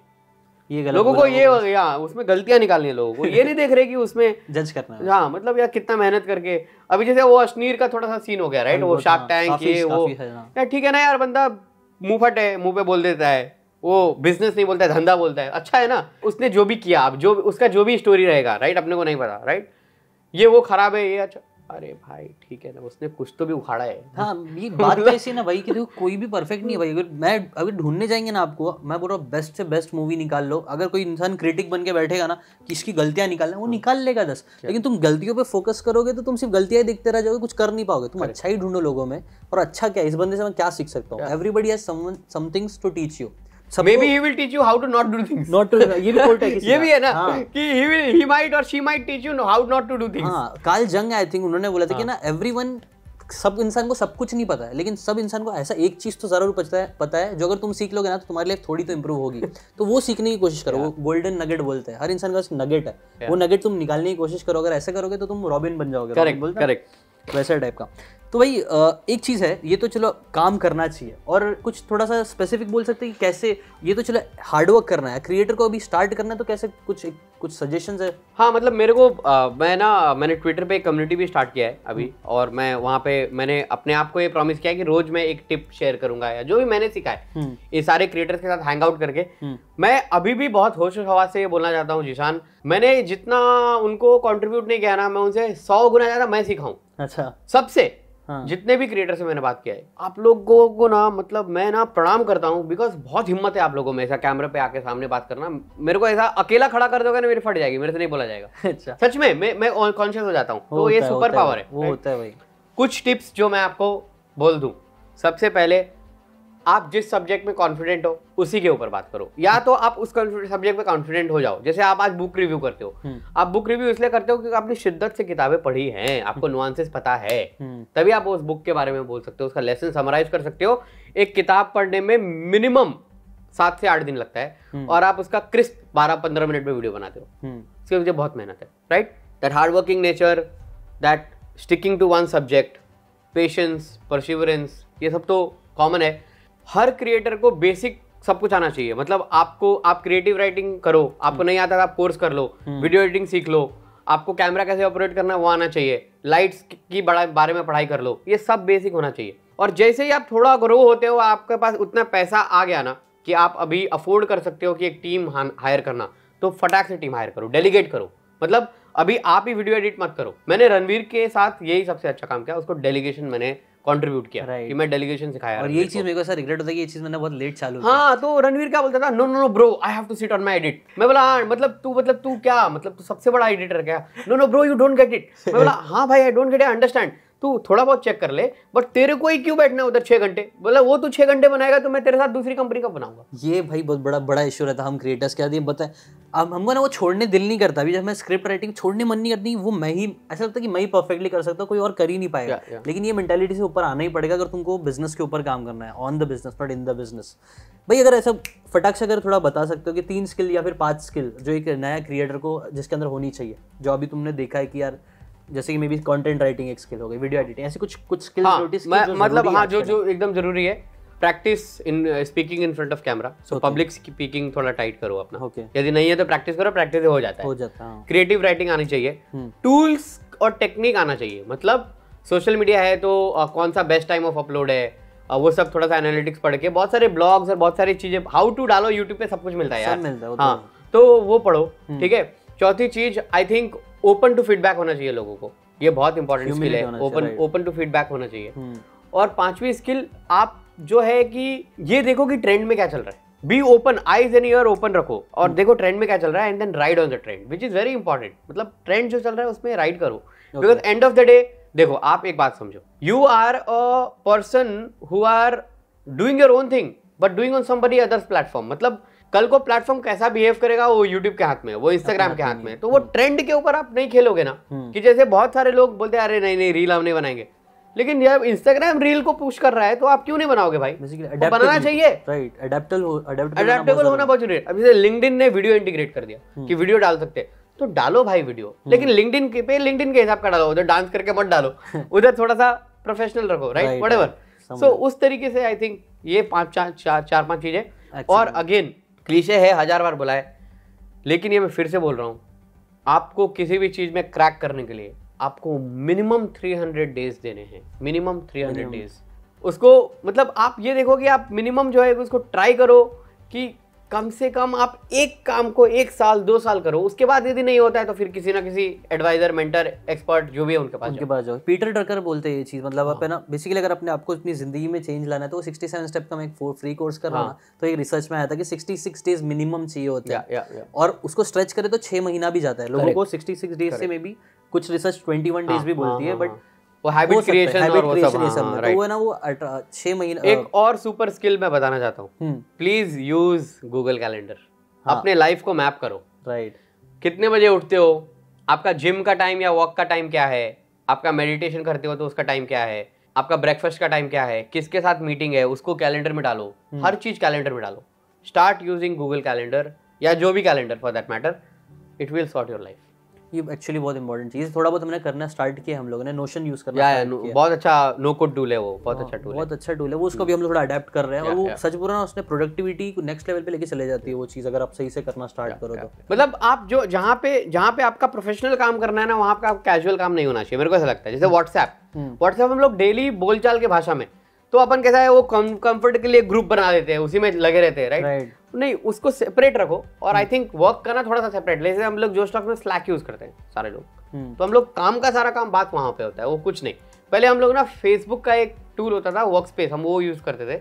ये गलत लोगों को ये यहाँ उसमें गलतियां निकालनी है लोगों को ये नहीं देख रहे कि उसमें जज करना हाँ मतलब यार कितना मेहनत करके अभी जैसे वो अश्नीर का थोड़ा सा सीन हो गया राइट वो शार्क टैंक हाँ, ये वो हाँ। यार ठीक है ना यार बंदा मुंह फट है मुंह पे बोल देता है वो बिजनेस नहीं बोलता है धंधा बोलता है अच्छा है ना उसने जो भी किया अब जो उसका जो भी स्टोरी रहेगा राइट अपने को नहीं पता राइट ये वो खराब है ये अच्छा अरे भाई ठीक है ना उसने कुछ तो भी उखाड़ा है हाँ ये बात तो ऐसी ना भाई कि देखो कोई भी परफेक्ट नहीं है भाई अगर मैं अभी ढूंढने जाएंगे ना आपको मैं बोल रहा हूँ बेस्ट से बेस्ट मूवी निकाल लो अगर कोई इंसान क्रिटिक बन के बैठेगा ना कि इसकी गलतियाँ निकालना वो हाँ। निकाल लेगा दस लेकिन तुम गलतियों पर फोकस करोगे तो तुम सिर्फ गलतियाँ देखते रह जाओगे कुछ कर नहीं पाओगे तुम अच्छा ही ढूंढो लोगों में और अच्छा क्या इस बंदे से मैं क्या सीख सकता हूँ everybody has somethings to teach you maybe he will teach you how to not do things not to ये भी कोल्ट है किसी ये भी है ना हाँ. कि ही विल ही माइट और शी माइट जंग आई थिंक उन्होंने बोला था हाँ. कि ना एवरीवन सब इंसान को सब कुछ नहीं पता है लेकिन सब इंसान को ऐसा एक चीज़ तो ज़रूर पता है पता है जो अगर तुम सीख लोगे ना तो तुम्हारे लिए थोड़ी तो इम्प्रूव होगी तो वो सीखने की कोशिश करो वो गोल्डन नगेट बोलते हैं हर इंसान का नगेट है वो नगेट तुम निकालने की कोशिश करो अगर ऐसा करोगे तो तुम रॉबिन बन जाओगे करेक्ट करेक्ट वैसा टाइप का तो भाई एक चीज़ है ये तो चलो काम करना चाहिए और कुछ थोड़ा सा स्पेसिफिक बोल सकते हैं कि कैसे ये तो चलो हार्डवर्क करना है क्रिएटर को अभी स्टार्ट करना है तो कैसे कुछ कुछ सजेशंस है हाँ मतलब मेरे को आ, मैं ना मैंने ट्विटर पे कम्युनिटी भी स्टार्ट किया है अभी हम्म। और मैं वहाँ पे मैंने अपने आप को ये प्रॉमिस किया कि रोज मैं एक टिप शेयर करूंगा या जो भी मैंने सीखा है हम्म। ये सारे क्रिएटर्स के साथ हैंग आउट करके हम्म। मैं अभी भी बहुत होश हवा से ये बोलना चाहता हूँ जिसान मैंने जितना उनको कॉन्ट्रीब्यूट नहीं किया ना मैं उनसे सौ गुना ज़्यादा मैं सिखाऊँ अच्छा सबसे हाँ. जितने भी क्रिएटर से मैंने बात किया है आप लोगों को ना मतलब मैं ना प्रणाम करता हूँ बिकॉज बहुत हिम्मत है आप लोगों में ऐसा कैमरे पे आके सामने बात करना मेरे को ऐसा अकेला खड़ा कर दोगे ना मेरी फट जाएगी मेरे से नहीं बोला जाएगा अच्छा सच में मैं मैं कॉन्शियस हो जाता हूँ तो ये सुपर पावर है वो होता है भाई कुछ टिप्स जो मैं आपको बोल दू सबसे पहले आप जिस सब्जेक्ट में कॉन्फिडेंट हो उसी के ऊपर बात करो या तो आप उस सब्जेक्ट में कॉन्फिडेंट हो जाओ जैसे आप आज बुक रिव्यू करते हो हम्म। आप बुक रिव्यू इसलिए करते हो क्योंकि आपने शिद्दत से किताबें पढ़ी हैं आपको नुआंसेस हम्म। पता है हम्म। तभी आप उस बुक के बारे में बोल सकते हो उसका लेसन समराइज कर सकते हो एक किताब पढ़ने में मिनिमम सात से आठ दिन लगता है और आप उसका क्रिस्प बारह पंद्रह मिनट में वीडियो बनाते हो इसलिए मुझे बहुत मेहनत है right that hard working nature that sticking to one subject patience perseverance ये सब तो कॉमन है हर क्रिएटर को बेसिक सब कुछ आना चाहिए मतलब आपको आप क्रिएटिव राइटिंग करो आपको हम्म। नहीं आता तो आप कोर्स कर लो वीडियो हम्म। एडिटिंग सीख लो आपको कैमरा कैसे ऑपरेट करना वो आना चाहिए लाइट्स की बड़ा बारे में पढ़ाई कर लो ये सब बेसिक होना चाहिए और जैसे ही आप थोड़ा ग्रो होते हो आपके पास उतना पैसा आ गया ना कि आप अभी अफोर्ड कर सकते हो कि एक टीम हायर करना तो फटाक से टीम हायर करो डेलीगेट करो मतलब अभी आप ही वीडियो एडिट मत करो मैंने रणवीर के साथ यही सबसे अच्छा काम किया उसको डेलीगेशन मैंने कंट्रीब्यूट किया right. कि मैं डेलीगेशन सिखाया और ये चीज मेरे को सर रिग्रेट होता है कि ये चीज मैंने बहुत लेट चालू हाँ तो रणवीर क्या बोलता था no no no bro I have to sit on my edit मैं बोला हाँ मतलब तू मतलब तू क्या मतलब तू सबसे बड़ा एडिटर क्या no no bro you don't get it मैं बोला हाँ भाई I don't get I understand तू थोड़ा बहुत चेक कर ले बट तेरे को ही क्यों बैठना है उधर छः घंटे बोला वो तू छः घंटे बनाएगा तो मैं तेरे साथ दूसरी कंपनी का बनाऊंगा ये भाई बहुत बड़ा बड़ा इशू रहता है हम क्रिएटर्स के आदि बताए अब हमको ना वो छोड़ने दिल नहीं करता अभी जब मैं स्क्रिप्ट राइटिंग छोड़ने मन नहीं करती वो मैं ही ऐसा लगता है कि मैं ही परफेक्टली कर सकता कोई और कर ही नहीं पाएगा लेकिन ये मैंटेलिटी से ऊपर आना ही पड़ेगा अगर तुमको बिजनेस के ऊपर काम करना है on the business not in the business भाई अगर ऐसा फटाक से अगर थोड़ा बता सकते हो कि तीन स्किल या फिर पाँच स्किल जो एक नया क्रिएटर को जिसके अंदर होनी चाहिए जो अभी तुमने देखा है कि यार जैसे कि मे बी कॉन्टेंट राइटिंग एक स्किल हो गई वीडियो एडिटिंग ऐसे कुछ कुछ स्किल हाँ, मतलब हाँ जो मतलब हाँ, जो एकदम जरूरी है practice in speaking in front of camera so public speaking थोड़ा टाइट करो अपना okay. यदि नहीं है तो प्रैक्टिस करो प्रैक्टिस हो जाता है हो जाता है क्रिएटिव हाँ। राइटिंग आनी चाहिए टूल्स हम्म। और टेक्निक आना चाहिए मतलब सोशल मीडिया है तो आ, uh, कौन सा बेस्ट टाइम ऑफ अपलोड है आ, uh, वो सब थोड़ा सा एनालिटिक्स पढ़ के बहुत सारे ब्लॉग्स और बहुत सारी चीजें हाउ टू डालो यूट्यूब पे सब कुछ मिलता है यार मिलता है हाँ तो, तो वो पढ़ो हम्म। ठीक है चौथी चीज I think open to feedback होना चाहिए लोगों को ये बहुत इंपॉर्टेंट स्किल है ओपन ओपन टू फीडबैक होना चाहिए हम्म। और पांचवी स्किल आप जो है कि ये देखो कि ट्रेंड में क्या चल रहा है be open eyes and ear open रखो और हम्म। देखो ट्रेंड में क्या चल रहा है and then ride on the trend which is very important मतलब ट्रेंड जो चल रहा है उसमें राइड करो because end of the day देखो आप एक बात समझो you are a person who are doing your own thing but doing on somebody others platform मतलब कल को प्लेटफॉर्म कैसा बिहेव करेगा वो यूट्यूब के हाथ में वो इंस्टाग्राम के हाथ में तो वो ट्रेंड हम्म। के ऊपर आप नहीं खेलोगे ना हम्म। कि जैसे बहुत सारे लोग बोलते हैं अरे नहीं नहीं रील हम नहीं बनाएंगे लेकिन जब इंस्टाग्राम रील को पुश कर रहा है तो आप क्यों नहीं बनाओगे भाई तो बनाना चाहिए राइट अडेप्टेबल होना बहुत जरूरी है अब जैसे ने वीडियो इंटीग्रेट कर दिया हम्म। कि वीडियो डाल सकते हैं तो डालो भाई वीडियो लेकिन लिंक्डइन के पे लिंक्डइन के हिसाब का डालो उधर डांस करके मत डालो उधर थोड़ा सा प्रोफेशनल रखो राइट वट सो उस तरीके से आई थिंक ये पांच चार चार पांच चीजें और अगेन क्लीशे है हज़ार बार बुलाए लेकिन ये मैं फिर से बोल रहा हूँ आपको किसी भी चीज़ में क्रैक करने के लिए आपको मिनिमम थ्री हंड्रेड डेज देने हैं मिनिमम थ्री हंड्रेड डेज उसको मतलब आप ये देखो कि आप मिनिमम जो है उसको ट्राई करो कि कम से कम आप एक काम को एक साल दो साल करो उसके बाद यदि नहीं होता है तो फिर किसी ना किसी एडवाइजर मेंटर एक्सपर्ट जो भी है उनके पास उनके पास जाओ पीटर डरकर बोलते हैं ये चीज़ मतलब आप हाँ। है ना बेसिकली अगर अपने आपको अपनी जिंदगी में चेंज लाना है तो सिक्सटी सेवन स्टेप का मैं एक फ्री कोर्स कर रहा हूँ हाँ। तो एक रिसर्च में आया था कि सिक्सटी सिक्स डेज मिनिमम चाहिए होता है और उसको स्ट्रेच करे तो छह महीना भी जाता है लोगों को सिक्सटी सिक्स डेज से मे बी कुछ रिसर्च ट्वेंटी वन डेज भी हाँ, बोलती है बट वो हैबिट क्रिएशन और वो सब हाँ, तो वो ना वो छः महीने एक और सुपर स्किल मैं बताना चाहता हूँ प्लीज यूज गूगल कैलेंडर अपने लाइफ को मैप करो राइट कितने बजे उठते हो आपका जिम का टाइम या वॉक का टाइम क्या है आपका मेडिटेशन करते हो तो उसका टाइम क्या है आपका ब्रेकफास्ट का टाइम क्या है किसके साथ मीटिंग है उसको कैलेंडर में डालो हम्म। हर चीज कैलेंडर में डालो स्टार्ट यूजिंग गूगल कैलेंडर या जो भी calendar for that matter it will sort your life ये एक्चुअली बहुत इंपॉर्टेंट चीज़ थोड़ा बहुत हमने करना स्टार्ट किया हम लोगों ने नोशन यूज़ करना या, या, बहुत अच्छा नो कोड टूल है वो बहुत हाँ, अच्छा टूल बहुत अच्छा टूल है वो उसको hmm. भी हम लोग थोड़ा अडेप्ट कर रहे हैं और वो सच बोला उसने प्रोडक्टिविटी को नेक्स्ट लेवल पे लेके चले जाती है वो चीज़ अगर आप सही से करना स्टार्ट करो तो मतलब आप जो जहाँ पे जहाँ पे आपका प्रोफेशनल काम करना है ना वहाँ पे आप कैजुअल काम नहीं होना चाहिए मेरे को ऐसा लगता है जैसे व्हाट्सएप hmm. WhatsApp hmm. हम लोग डेली बोलचाल के भाषा में तो अपन कैसा है वो कंफर्ट के लिए ग्रुप बना देते हैं उसी में लगे रहते हैं राइट right? right. नहीं उसको सेपरेट रखो और आई थिंक वर्क करना थोड़ा सा सेपरेट जैसे हम लोग जो स्टॉक में स्लैक यूज करते हैं सारे लोग hmm. तो हम लोग काम का सारा काम बात वहां पे होता है वो कुछ नहीं पहले हम लोग ना फेसबुक का एक टूल होता था वर्क स्पेस हम वो यूज करते थे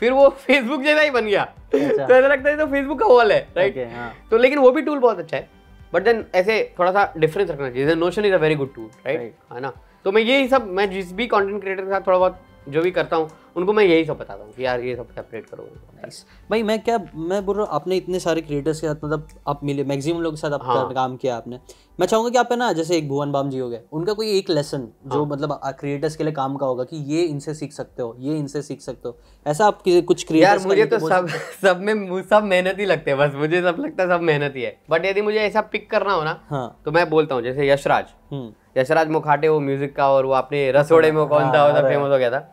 फिर वो फेसबुक जैसा ही बन गया अच्छा। तो ऐसा लगता है तो फेसबुक का वॉल है राइट okay, हाँ. तो लेकिन वो भी टूल बहुत अच्छा है बट देन ऐसे थोड़ा सा डिफरेंस रखना चाहिए Notion is a very good tool right है ना तो मैं ये सब मैं जिस भी कंटेंट क्रिएटर के साथ थोड़ा बहुत जो भी करता हूँ उनको मैं यही सब बताता हूँ कि यार ये सब सेपरेट करो nice. भाई मैं क्या मैं बोल रहा हूँ आपने इतने सारे क्रिएटर्स के साथ मतलब आप मिले मैक्सिमम लोगों के साथ आपका हाँ. काम किया आपने मैं चाहूँगा कि आप है ना जैसे एक भुवन बाम जी हो गए उनका कोई एक लेसन हाँ. जो मतलब क्रिएटर्स के लिए काम का होगा कि ये इनसे सीख सकते हो ये इनसे सीख सकते हो ऐसा आप कुछ क्रिएटर्स मुझे तो, तो सब सब में सब मेहनत ही लगते हैं बस मुझे सब लगता है सब मेहनत ही है बट यदि मुझे ऐसा पिक करना हो ना हाँ। तो मैं बोलता हूँ जैसे यशराज हम्म। यशराज मुखाटे वो म्यूजिक का और वो अपने रसोड़े हाँ, में कौन था फेमस हाँ, हो गया था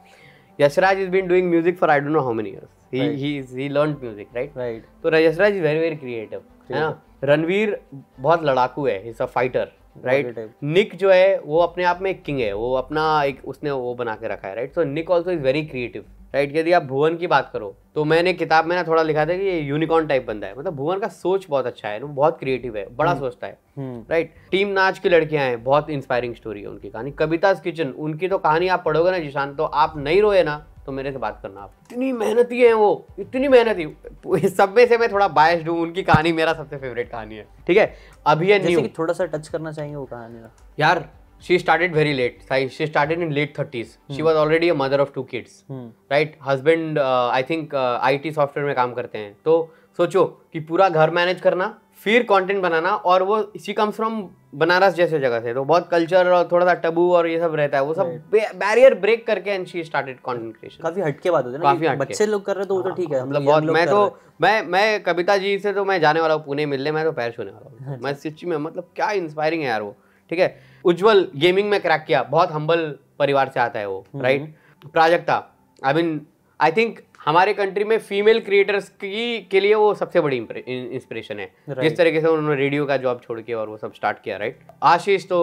Yashraj has been doing music for I don't know how many years. He right. he he learned music, right? Right. तो Yashraj is very very creative. है ना रणवीर बहुत लड़ाकू है is a fighter right Nick जो है वो अपने आप में एक किंग है वो अपना एक उसने वो बना के रखा है right so Nick also is very creative right यदि आप भुवन की बात करो तो मैंने किताब में ना थोड़ा लिखा था कि ये यूनिकॉर्न टाइप बंदा है मतलब भुवन का सोच बहुत अच्छा है बहुत क्रिएटिव है बड़ा हम्म, सोचता है राइट टीम नाच की लड़कियां हैं बहुत इंस्पायरिंग स्टोरी है उनकी कहानी कविता किचन उनकी तो कहानी आप पढ़ोगे ना जिसान तो आप नहीं रोए ना तो मेरे से बात करना आप इतनी मेहनती है वो इतनी मेहनती सब में से मैं थोड़ा बायस हूँ उनकी कहानी मेरा सबसे फेवरेट कहानी है ठीक है अभी है न्यू थोड़ा सा टच करना चाहिए वो कहानी यार she started very late she started in late 30s hmm. she was already a mother of two kids hmm. right husband uh, i think uh, it software में काम करते हैं तो सोचो कि पूरा घर मैनेज करना फिर कॉन्टेंट बनाना और वो शी कम्स फ्रॉम बनारस जैसे जगह से तो बहुत कल्चर और थोड़ा सा टबू और ये सब रहता है वो सब बैरियर ब्रेक करके and she started content creation काफी हटके बात होती है काफी हटके बच्चे लोग कर रहे तो वो तो ठीक है मतलब बहुत मैं तो मैं मैं कविता जी से तो मैं जाने वाला हूँ पुणे मिलने मैं तो पैर छूने वाला हूँ मैं सच्ची में मतलब क्या इंस्पायरिंग है यार वो ठीक है उज्जवल गेमिंग में क्रैक किया बहुत हम्बल परिवार से आता है वो राइट हम्म। Prajakta I mean I think हमारे कंट्री में फीमेल क्रिएटर्स की के लिए वो सबसे बड़ी इंस्पिरेशन है right. जिस तरीके से उन्होंने रेडियो का जॉब छोड़ के और वो सब स्टार्ट किया राइट right? आशीष तो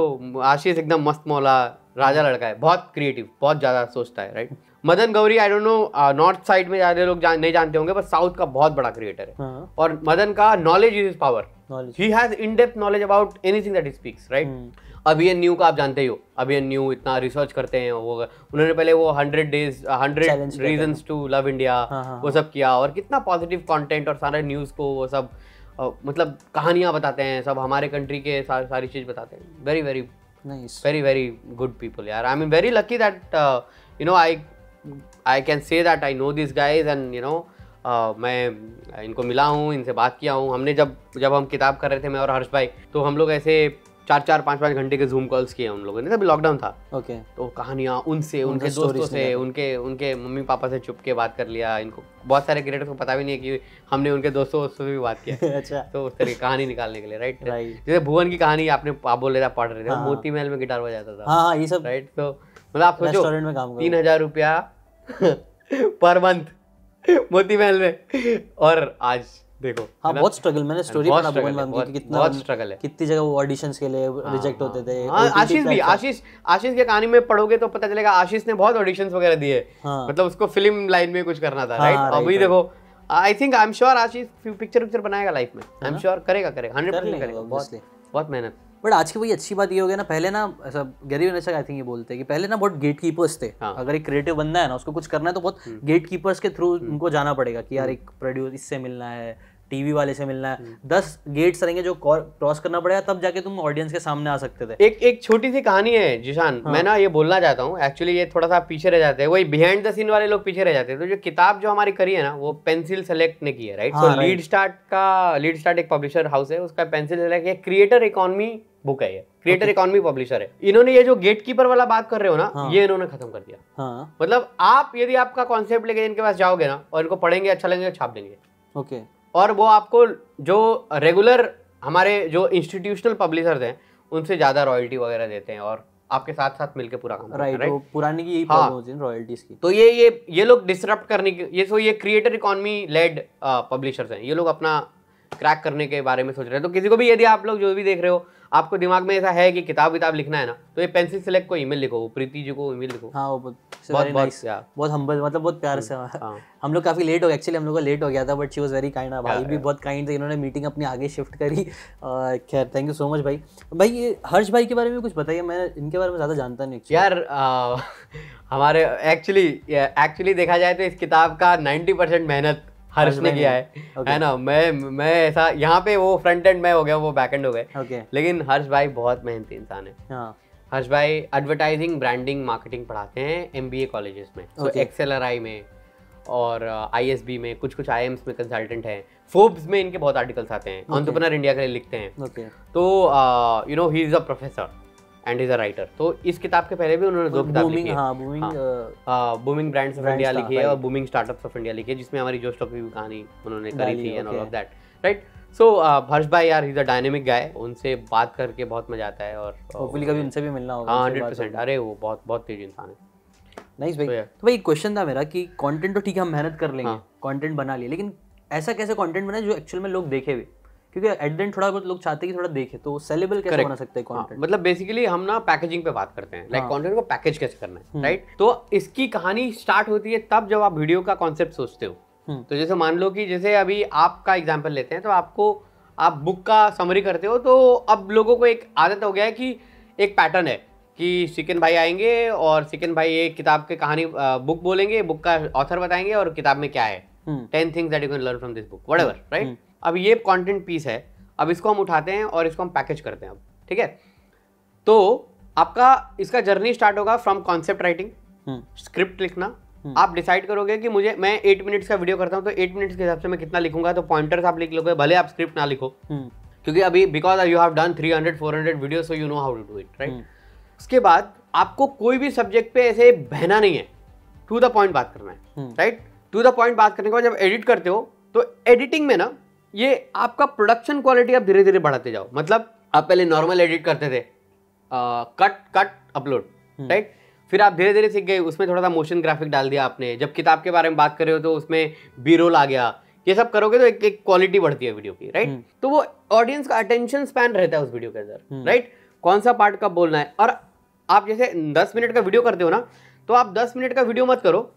आशीष एकदम मस्त मौला राजा लड़का है बहुत क्रिएटिव बहुत ज़्यादा सोचता है right right? Madan Gauri I don't know north side में ज़्यादा लोग जान, नहीं जानते होंगे पर साउथ का बहुत बड़ा क्रिएटर है हाँ. और मदन का knowledge is is power he has in depth knowledge about anything that he speaks right अभी एन न्यू का आप जानते ही हो अभी एन न्यू इतना रिसर्च करते हैं वो उन्होंने पहले वो hundred days hundred reason to love India हाँ, हाँ, वो हाँ। सब किया और कितना पॉजिटिव कॉन्टेंट और सारे न्यूज़ को वो सब आ, uh, मतलब कहानियाँ बताते हैं सब हमारे कंट्री के सा, सारी चीज़ बताते हैं very very very very good people यार I mean very lucky that you know I I can say that I know this guys and you know मैं इनको मिला हूँ इनसे बात किया हूँ हमने जब जब हम किताब कर रहे थे मैं और हर्ष भाई तो हम लोग ऐसे चार चार पाँच पाँच घंटे के जूम कॉल्स किए उन लोगों ने तभी लॉकडाउन था ओके okay. तो कहानियाँ उनसे उनके दोस्तों से उनके उनके मम्मी पापा से चुप के बात कर लिया इनको बहुत सारे क्रिएटर्स को पता भी नहीं है कि हमने उनके दोस्तों से भी बात किया अच्छा तो उस तरह की कहानी निकालने के लिए राइट जैसे भुवन की कहानी आपने आप बोल रहे पढ़ रहे थे हाँ। मोती महल में गिटार बजाता था हाँ, हाँ ये सब राइट तो मतलब आप सोचो तीन हजार रुपया पर मंथ मोती महल में और आज देखो हाँ बहुत स्ट्रगल मैंने स्टोरी बना भुवन बाम की कितना बहुत स्ट्रगल है कितनी जगह वो ऑडिशंस के लिए रिजेक्ट होते थे हाँ, आशीष भी अच्छा- आशीष आशीष की कहानी में पढ़ोगे तो पता चलेगा आशीष ने बहुत ऑडिशंस वगैरह दिए हाँ। मतलब उसको फिल्म लाइन में कुछ करना था राइट हाँ, अभी देखो I think I am sure Ashish picture picture बनाएगा लाइफ में आई एम श्योर करेगा करेगा हंड्रेड परसेंट करेगा बहुत बहुत मेहनत बट आज की वही अच्छी बात ये हो गया ना पहले ना सब गरीब नशा आई थिंक ये बोलते हैं कि पहले ना बहुत गेट कीपर्स थे हाँ. अगर एक क्रिएटिव बंदा है ना उसको कुछ करना है तो बहुत गेट हम्म। कीपर्स के थ्रू हम्म। उनको जाना पड़ेगा कि यार हम्म। एक प्रोड्यूस इससे मिलना है टीवी वाले से मिलना है हम्म। दस गेट्स रहेंगे जो क्रॉस करना पड़ेगा तब जाके तुम ऑडियंस के सामने आ सकते थे एक एक छोटी सी कहानी है जिशान हाँ। मैं ना ये बोलना चाहता हूँ एक्चुअली ये थोड़ा सा पीछे रह जाते हैं वही बिहाइंड द सीन वाले लोग पीछे रह जाते हैं तो जो किताब जो हमारी करी है ना वो पेंसिल सेलेक्ट ने की है राइट सो लीड स्टार्ट का लीड स्टार्ट एक पब्लिशर हाउस है उसका पेंसिल सेलेक्ट है क्रिएटर इकोनॉमी बुक है ये क्रिएटर इकोनॉमी पब्लिशर है इन्होंने ये जो गेट कीपर वाला बात कर रहे हो ना हाँ। ये इन्होंने खत्म कर दिया हाँ। मतलब आप यदि आपका कॉन्सेप्ट लेके इनके पास जाओगे ना और इनको पढ़ेंगे अच्छा लगेगा छाप देंगे ओके और वो आपको जो रेगुलर हमारे जो इंस्टीट्यूशनल पब्लिशर्स हैं उनसे ज़्यादा रॉयल्टी वगैरह देते हैं और आपके साथ साथ मिलकर पूरा काम राइट right, right? पुरानी की यही हाँ, रॉयल्टीज की तो ये ये ये लोग डिस्टर्ब करने के ये सो तो ये क्रिएटर इकोनॉमी लेड पब्लिशर्स हैं ये लोग अपना क्रैक करने के बारे में सोच रहे हैं तो किसी को भी यदि आप लोग जो भी देख रहे हो आपको दिमाग में ऐसा है कि किताब विताब लिखना है ना तो ये पेंसिल सेलेक्ट को ईमेल लिखो प्रीति जी को ईमेल लिखो हाँ वो बहुत बहुत बहुत, बहुत हम्बल मतलब बहुत प्यार से हाँ। हम लोग काफ़ी लेट हो गए एक्चुअली हम लोग का लेट हो गया था but she was very kind भाई भी बहुत काइंड थे इन्होंने मीटिंग अपनी आगे शिफ्ट करी खैर थैंक यू सो मच भाई भाई ये हर्ष भाई के बारे में कुछ बताइए मैं इनके बारे में ज़्यादा जानता नहीं यार हमारे एक्चुअली एक्चुअली देखा जाए तो इस किताब का नाइन्टी परसेंट मेहनत हर्ष ने किया है है ना मैं मैं ऐसा यहाँ पे वो फ्रंट एंड मैं हो गया वो बैक एंड हो गए लेकिन हर्ष भाई बहुत मेहनती इंसान है हाँ। हर्ष भाई एडवर्टाइजिंग ब्रांडिंग मार्केटिंग पढ़ाते हैं एम बी ए कॉलेजेस में एक्सएल आर आई में और आईएसबी uh, में कुछ कुछ आई में कंसल्टेंट हैं फोब्स में इनके बहुत आर्टिकल्स आते हैं ऑन्टरप्रनर इंडिया के लिए लिखते हैं तो you know he is a professor and is a writer तो इस किताब के पहले भी उन्होंने दो किताब लिखी है हां booming booming brands of India लिखी है और बूमिंग स्टार्टअप्स ऑफ इंडिया लिखी है जिसमें हमारी जोश की कहानी उन्होंने करी थी and all of that right so Harsh भाई यार इज अ डायनेमिक गाय उनसे बात करके बहुत मजा आता है और होपफुली कभी उनसे भी मिलना होगा हाँ हंड्रेड परसेंट अरे वो बहुत बहुत तेज इंसान है नाइस भाई तो, तो भाई क्वेश्चन था मेरा कि कंटेंट तो ठीक है हम मेहनत कर लेंगे कंटेंट हाँ। बना लिए लेकिन ऐसा कैसे कंटेंट बनाए जो एक्चुअल में लोग देखे भी क्योंकि एडेंट थोड़ा बहुत लोग चाहते हैं कि थोड़ा देखे तो सेलेबल कैसे बना सकते हैं कंटेंट हाँ, मतलब बेसिकली हम ना पैकेजिंग पे बात करते हैं लाइक like कंटेंट हाँ। को पैकेज कैसे करना है राइट हम्म। तो इसकी कहानी स्टार्ट होती है तब जब आप वीडियो का कॉन्सेप्ट सोचते हो हम्म। तो जैसे मान लो कि जैसे अभी आपका एग्जाम्पल लेते हैं तो आपको आप बुक का समरी करते हो तो अब लोगों को एक आदत हो गया है कि एक पैटर्न है कि सिकन भाई आएंगे और सिकन भाई एक किताब के कहानी बुक बोलेंगे बुक का ऑथर बताएंगे और किताब में क्या है ten things that you can learn from this book what right अब ये कंटेंट पीस है अब इसको हम उठाते हैं और इसको हम पैकेज करते हैं अब ठीक है तो आपका इसका जर्नी स्टार्ट होगा फ्रॉम कॉन्सेप्ट राइटिंग स्क्रिप्ट लिखना हम्म। आप डिसाइड करोगे कि मुझे मैं एट मिनट्स का वीडियो करता हूँ तो एट मिनट्स के हिसाब से मैं कितना लिखूंगा तो पॉइंटर्स आप लिख लोगे भले आप स्क्रिप्ट ना लिखो हम्म। क्योंकि अभी because you have done three hundred four hundred video so you know how to do it right उसके बाद आपको कोई भी सब्जेक्ट पे ऐसे बहना नहीं है टू द पॉइंट बात करना है राइट टू द पॉइंट बात करने के बाद जब एडिट करते हो तो एडिटिंग में ना ये आपका प्रोडक्शन क्वालिटी आप धीरे धीरे बढ़ाते जाओ मतलब आप पहले नॉर्मल एडिट करते थे कट कट अपलोड राइट फिर आप धीरे धीरे सीख गए उसमें थोड़ा सा मोशन ग्राफिक डाल दिया आपने जब किताब के बारे में बात कर रहे हो तो उसमें बी रोल आ गया ये सब करोगे तो एक एक क्वालिटी बढ़ती है वीडियो की राइट हम्म। तो वो ऑडियंस का अटेंशन स्पैन रहता है उस वीडियो के अंदर राइट हम्म। कौन सा पार्ट कब बोलना है और आप जैसे दस मिनट का वीडियो करते हो ना तो आप दस मिनट का वीडियो मत करो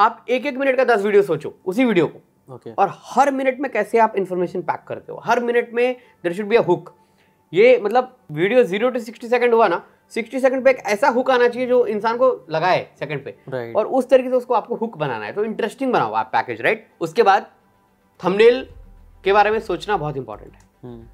आप एक एक मिनट का दस वीडियो सोचो उसी वीडियो को okay. और हर मिनट में कैसे आप इन्फॉर्मेशन पैक करते हो हर मिनट में there should be a hook ये मतलब video zero to sixty second हुआ ना सिक्सटी सेकंड पे एक ऐसा हुक आना चाहिए जो इंसान को लगाए सेकंड पे right. और उस तरीके से उसको आपको हुक बनाना है तो इंटरेस्टिंग बनाओ आप पैकेज राइट right? उसके बाद थंबनेल के बारे में सोचना बहुत इंपॉर्टेंट है hmm.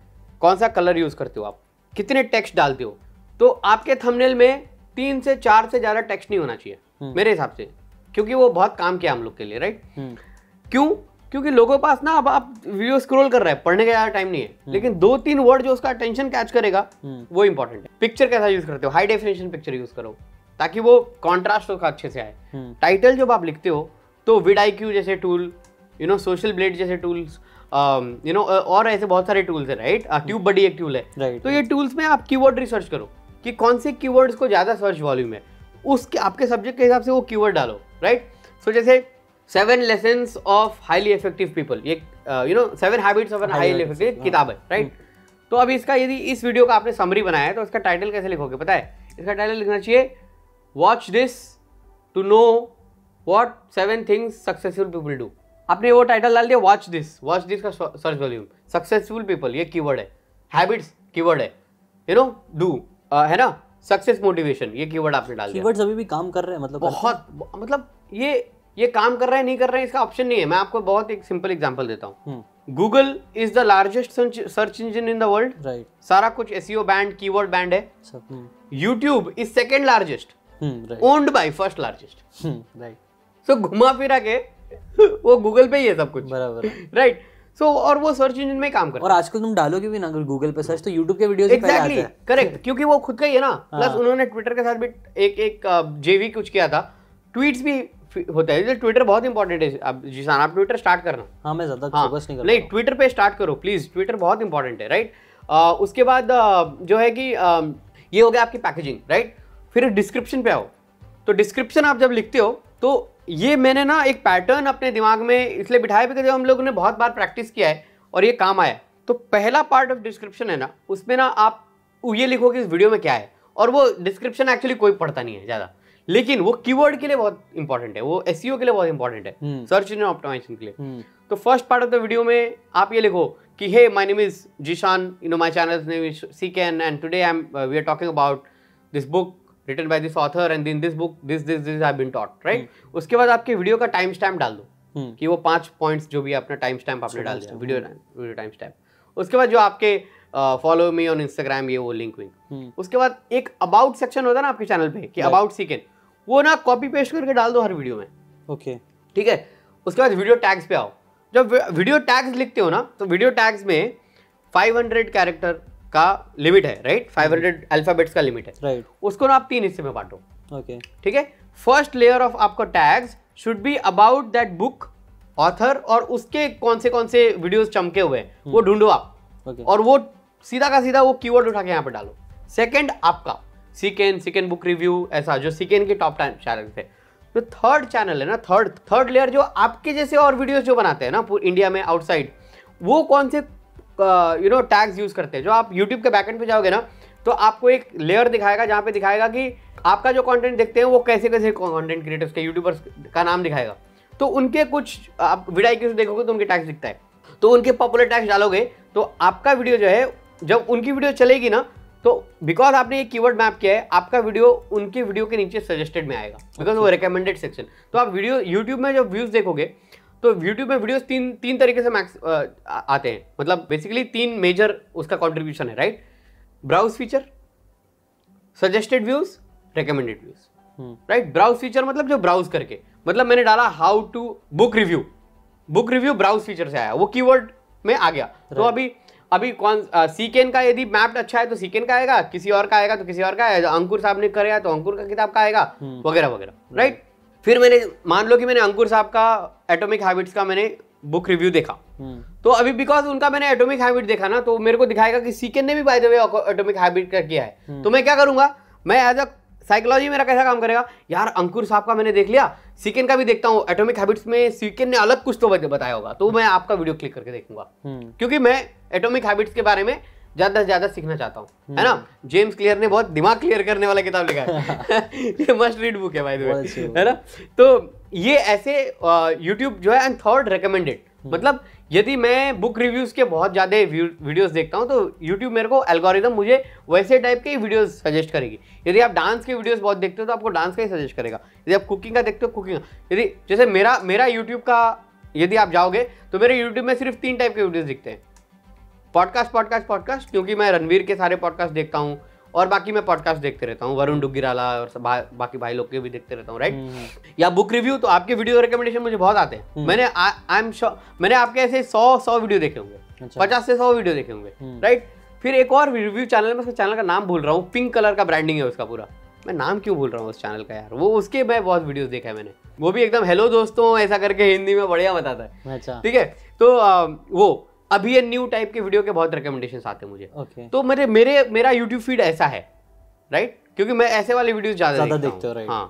कौन सा कलर यूज करते हो आप कितने टेक्स्ट डालते हो तो आपके थंबनेल में तीन से चार से ज्यादा टेक्स्ट नहीं होना चाहिए hmm. मेरे हिसाब से क्योंकि वो बहुत काम किया हम लोग के लिए राइट right? hmm. क्यों क्योंकि लोगों के पास ना अब आप वीडियो स्क्रॉल कर रहे हैं पढ़ने का यार टाइम नहीं है हम्म। लेकिन दो तीन वर्ड जो उसका अटेंशन कैच करेगा हम्म। वो इंपॉर्टेंट है पिक्चर कैसा यूज करते हो हाई डेफिनेशन पिक्चर यूज करो ताकि वो कॉन्ट्रास्ट उसका अच्छे से आए टाइटल हम्म। जब आप लिखते हो तो विड आई क्यू जैसे tool you know Social Blade जैसे टूल्स यू नो और ऐसे बहुत सारे टूल्स है राइट ट्यूब बडी एक ट्यूल है तो ये टूल्स में आप कीवर्ड रिसर्च करो कि कौन से कीवर्ड्स को ज़्यादा सर्च वॉल्यूम है उसके आपके सब्जेक्ट के हिसाब से वो कीवर्ड डालो राइट सो जैसे seven lesson of highly effective people ये you know seven habits of an highly effective किताब है राइट तो अब इसका यदि इस वीडियो का आपने समरी बनाया है तो इसका टाइटल कैसे लिखोगे पता है इसका टाइटल लिखना चाहिए watch this to know what seven things successful people do आपने वो टाइटल डाल दिया वॉच दिस वॉच दिस का सर्च वॉल्यूम सक्सेसफुल पीपल ये कीवर्ड है हैबिट्स कीवर्ड है यू नो डू है ना सक्सेस मोटिवेशन ये कीवर्ड आपने डाल दिया कीवर्ड्स अभी भी काम कर रहे हैं मतलब बहुत मतलब ये ये काम कर रहा है नहीं कर रहा है इसका ऑप्शन नहीं है मैं आपको बहुत एक सिंपल एग्जांपल देता हूँ Google is the largest search engine in the world right सारा कुछ एस बैंड की वर्ड बैंड है YouTube is second largest owned by first largest right so घुमा फिरा के वो गूगल पे ही है सब कुछ बराबर राइट सो so, और वो सर्च इंजन में काम करता और आजकल तुम डालोगे भी ना अगर गूगल पे सर्च तो यूट्यूब के वीडियोस एग्जैक्टली exactly, करेक्ट क्योंकि वो खुद का ही है ना प्लस हाँ। उन्होंने ट्विटर के साथ भी एक एक जेवी कुछ किया था ट्वीट्स भी होता है ट्विटर बहुत इंपॉर्टेंट है आप जिसान आप ट्विटर स्टार्ट करना हाँ मैं ज़्यादा हाँ, फोकस नहीं कर नहीं ट्विटर पे स्टार्ट करो प्लीज़ ट्विटर बहुत इंपॉर्टेंट है राइट आ, उसके बाद जो है कि आ, ये हो गया आपकी पैकेजिंग राइट फिर डिस्क्रिप्शन पे आओ तो डिस्क्रिप्शन आप जब लिखते हो तो ये मैंने ना एक पैटर्न अपने दिमाग में इसलिए बिठाया बिकॉज हम लोगों ने बहुत बार प्रैक्टिस किया है और ये काम आया तो पहला पार्ट ऑफ डिस्क्रिप्शन है ना उसमें ना आप ये लिखो कि इस वीडियो में क्या है और वो डिस्क्रिप्शन एक्चुअली कोई पढ़ता नहीं है ज़्यादा लेकिन वो कीवर्ड के लिए बहुत इंपॉर्टेंट है वो एस e के लिए बहुत इंपॉर्टेंट है सर्च इंजन ऑप्टिमाइजेशन के लिए हम्म। तो first part of the video में आप ये लिखो कि hey my name is Zeeshan you know my channel name is सीकेन and today I am we are talking about this book written by this author and in this book this this this have been taught right उसके बाद आपके वीडियो का टाइम स्टैम्प डाल दो हम्म। कि वो पांच पॉइंट्स जो भी अपना टाइम स्टैम्प आपने डाल दिया वीडियो वीडियो टाइम स्टैम्प उसके बाद जो आपके फॉलो मी ऑन इंस्टाग्राम ये वो लिंक विंक हम्म। उसके बाद एक अबाउट सेक्शन होता है ना आपके चैनल पे कि अबाउट कैन वो ना कॉपी पेस्ट करके डाल दो हर वीडियो में ओके ठीक है उसके बाद वीडियो टैग्स पे आओ जब वीडियो टैग्स लिखते हो ना तो वीडियो टैग्स में 500 कैरेक्टर का लिमिट है राइट 500 अल्फाबेट्स का लिमिट है राइट right. उसको ना आप तीन हिस्से में बांटो ओके ठीक है फर्स्ट लेयर ऑफ आपका tags should be about that book author और उसके कौन से कौन से वीडियोस चमके हुए हैं mm. वो ढूंढो आप okay. और वो सीधा का सीधा वो कीवर्ड उठा के यहाँ पे डालो सेकेंड आपका सिकेन सिकेन बुक रिव्यू ऐसा जो सिकेन के टॉप चैनल थे जो थर्ड चैनल है ना थर्ड थर्ड लेयर जो आपके जैसे और वीडियोस जो बनाते हैं ना पूरे इंडिया में आउटसाइड वो कौन से यू नो टैग्स यूज़ करते हैं जो आप यूट्यूब के बैकेंड पे जाओगे ना तो आपको एक लेयर दिखाएगा जहाँ पे दिखाएगा कि आपका जो कंटेंट देखते हैं वो कैसे कैसे कंटेंट क्रिएटर्स के यूट्यूबर्स का नाम दिखाएगा तो उनके कुछ आप विडाई के देखोगे तो उनके टैक्स दिखता है तो उनके पॉपुलर टैक्स डालोगे तो आपका वीडियो जो है जब उनकी वीडियो चलेगी ना तो बिकॉज आपने ये कीवर्ड मैप किया है आपका वीडियो उनके वीडियो के नीचे सजेस्टेड में आएगा बिकॉज वो रिकमेंडेड अच्छा। सेक्शन तो आप वीडियो यूट्यूब में जब व्यूज़ देखोगे तो यूट्यूब में वीडियोज तीन तीन तरीके से मैक्स आते हैं मतलब बेसिकली तीन मेजर उसका कॉन्ट्रीब्यूशन है right browse feature suggested views recommended views right browse feature मतलब जो ब्राउज करके मतलब मैंने डाला how to book review book review browse feature से आया वो कीवर्ड में आ गया तो right. तो अभी अभी कौन सीकेन का यदि मैप्ड अच्छा है तो सीकेन का आएगा किसी और का आएगा तो किसी और का आएगा अंकुर साहब ने कराया तो अंकुर का किताब का आएगा हम्म। वगैरह वगैरह राइट हम्म। फिर मैंने मान लो कि मैंने अंकुर साहब का एटॉमिक हैबिट्स का मैंने बुक रिव्यू देखा हम्म। तो अभी बिकॉज उनका मैंने एटॉमिक हैबिट देखा ना तो मेरे को दिखाएगा कि सीकेन ने भी by the way atomic habit का किया है तो मैं क्या करूंगा मैं एज अ साइकोलॉजी मेरा कैसा काम करेगा यार अंकुर साहब का मैंने देख लिया सीकेन का भी देखता हूँ एटॉमिक हैबिट्स में सीकेन ने अलग कुछ तो बताया होगा तो मैं आपका वीडियो क्लिक करके देखूंगा हम्म। क्योंकि मैं एटॉमिक हैबिट्स के बारे में ज्यादा से ज्यादा सीखना चाहता हूँ हम्म। है ना जेम्स क्लियर ने बहुत दिमाग क्लियर करने वाला किताब लिखा है मस्ट रीड बुक है भाई है ना तो ये ऐसे यूट्यूब जो है एंड थर्ड रिकमेंडेड मतलब यदि मैं बुक रिव्यूज़ के बहुत ज़्यादा वीडियोस देखता हूँ तो यूट्यूब मेरे को एल्गोरिदम मुझे वैसे टाइप के ही वीडियोस सजेस्ट करेगी यदि आप डांस के वीडियोस बहुत देखते हो तो आपको डांस का ही सजेस्ट करेगा यदि आप कुकिंग का देखते हो कुकिंग का यदि जैसे मेरा मेरा यूट्यूब का यदि आप जाओगे तो मेरे यूट्यूब में सिर्फ तीन टाइप के वीडियोज़ दिखते हैं पॉडकास्ट पॉडकास्ट पॉडकास्ट क्योंकि मैं रणवीर के सारे पॉडकास्ट देखता हूँ और बाकी मैं पॉडकास्ट देखते रहता हूँ वरुण डुग्गीराला और बा, बाकी भाई लोग के भी देखते रहता हूँ राइट हम्म, हम्म। या बुक रिव्यू तो आपके वीडियो रिकमेंडेशन मुझे बहुत आते हैं हम्म। मैंने आई एम श्योर मैंने आपके ऐसे सौ सौ वीडियो देखे होंगे अच्छा। पचास से सौ वीडियो देखे होंगे राइट फिर एक और रिव्यू चैनल में उसके चैनल का नाम भूल रहा हूँ पिंक कलर का ब्रांडिंग है उसका पूरा मैं नाम क्यों भूल रहा हूँ उस चैनल का यार वो उसके मैं बहुत वीडियोस देखा है मैंने वो भी एकदम हेलो दोस्तों ऐसा करके हिंदी में बढ़िया बताता है अच्छा ठीक है तो आ, वो अभी ये न्यू टाइप के वीडियो के बहुत रिकमेंडेशन आते हैं मुझे ओके तो मेरे मेरे मेरा यूट्यूब फीड ऐसा है राइट क्योंकि मैं ऐसे वाले वीडियो ज़्यादा देखता हूँ हाँ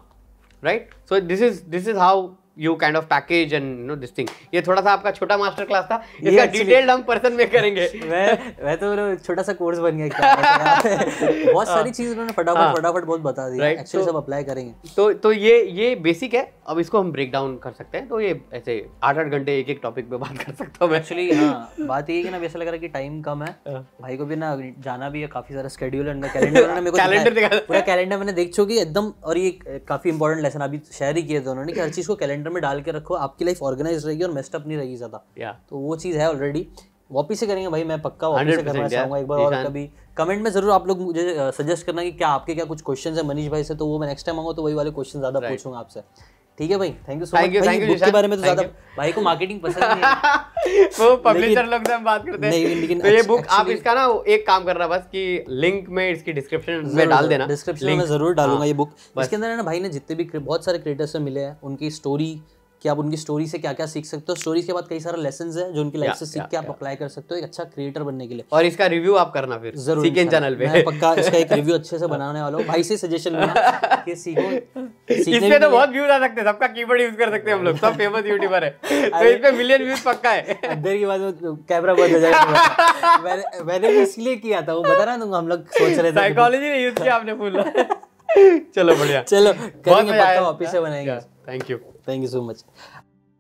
right so this is this is how you kind of package and know this thing ये थोड़ा सा आपका छोटा मास्टर क्लास था इसका डिटेल्ड हम पर्सन में करेंगे मैं मैं तो छोटा सा कोर्स बन गया क्या तो बहुत सारी हाँ। चीज़ उन्होंने फटाफट हाँ। फटाफट बहुत बता दी राइट एक्चुअली तो- सब अप्लाई करेंगे तो तो ये ये बेसिक है अब इसको हम ब्रेक डाउन कर सकते हैं तो ये ऐसे आठ आठ घंटे एक एक टॉपिक पे बात कर सकता हूँ एक्चुअली हाँ बात ये है कि ना ऐसा लग रहा है कि टाइम कम है हाँ। भाई को भी ना जाना भी है काफ़ी सारा स्केड्यूल है उनका कैलेंडर उन्होंने मेरे को पूरा कैलेंडर मैंने देख चुकी एकदम और ये काफ़ी इंपॉर्टेंट लेसन अभी शेयर ही किए थे उन्होंने कि हर चीज़ को कैलेंडर सेंटर में डाल के रखो आपकी लाइफ ऑर्गेनाइज रहेगी और मेस्टअप नहीं रहेगी ज्यादा yeah. तो वो चीज़ है ऑलरेडी वापिस से करेंगे भाई मैं पक्का वापिस से करना चाहूंगा एक बार और कभी कमेंट में जरूर आप लोग मुझे सजेस्ट uh, करना कि क्या आपके क्या कुछ क्वेश्चन है मनीष भाई से तो वो मैं नेक्स्ट टाइम आऊंगा तो वही वाले क्वेश्चन ज़्यादा पूछूंगा आपसे ठीक है भाई thank you so much thank you के बारे में तो ज्यादा भाई को मार्केटिंग पसंद नहीं है वो पब्लिशर लोग से हम बात करते हैं नहीं लेकिन तो ये बुक अच्छा- आप इसका ना एक काम करना बस कि लिंक में इसकी डिस्क्रिप्शन में डाल देना डिस्क्रिप्शन में जरूर डालूंगा हाँ, ये बुक इसके अंदर ना भाई ने जितने भी बहुत सारे क्रिएटर्स से मिले हैं उनकी स्टोरी कि आप उनकी स्टोरी से क्या क्या सीख सकते हो स्टोरीज के बाद कई सारे लेसन है जो उनकी लाइफ से सीख के आप अप्लाई कर सकते हो एक अच्छा क्रिएटर बनने के लिए और इसका रिव्यू आप करना फिर जरूर चैनल पे पक्का इसका एक रिव्यू अच्छे से बनाने वाला हूँ भाई से सजेशन लेना सीखो तो बहुत व्यूज आ सकते हैं सबका कीबोर्ड यूज कर सकते हैं हम लोग सब फेमस यूट्यूबर है तो मिलियन व्यूज पक्का है अंदर की बात कैमरा तो बंद हो जाएगा मैंने भी इसलिए किया था वो बता रहा तुम हम लोग सोच रहे थे साइकोलॉजी ने यूज किया आपने बोला चलो बढ़िया चलो करेंगे पक्का वापस से बनाएंगे thank you Thank you so much.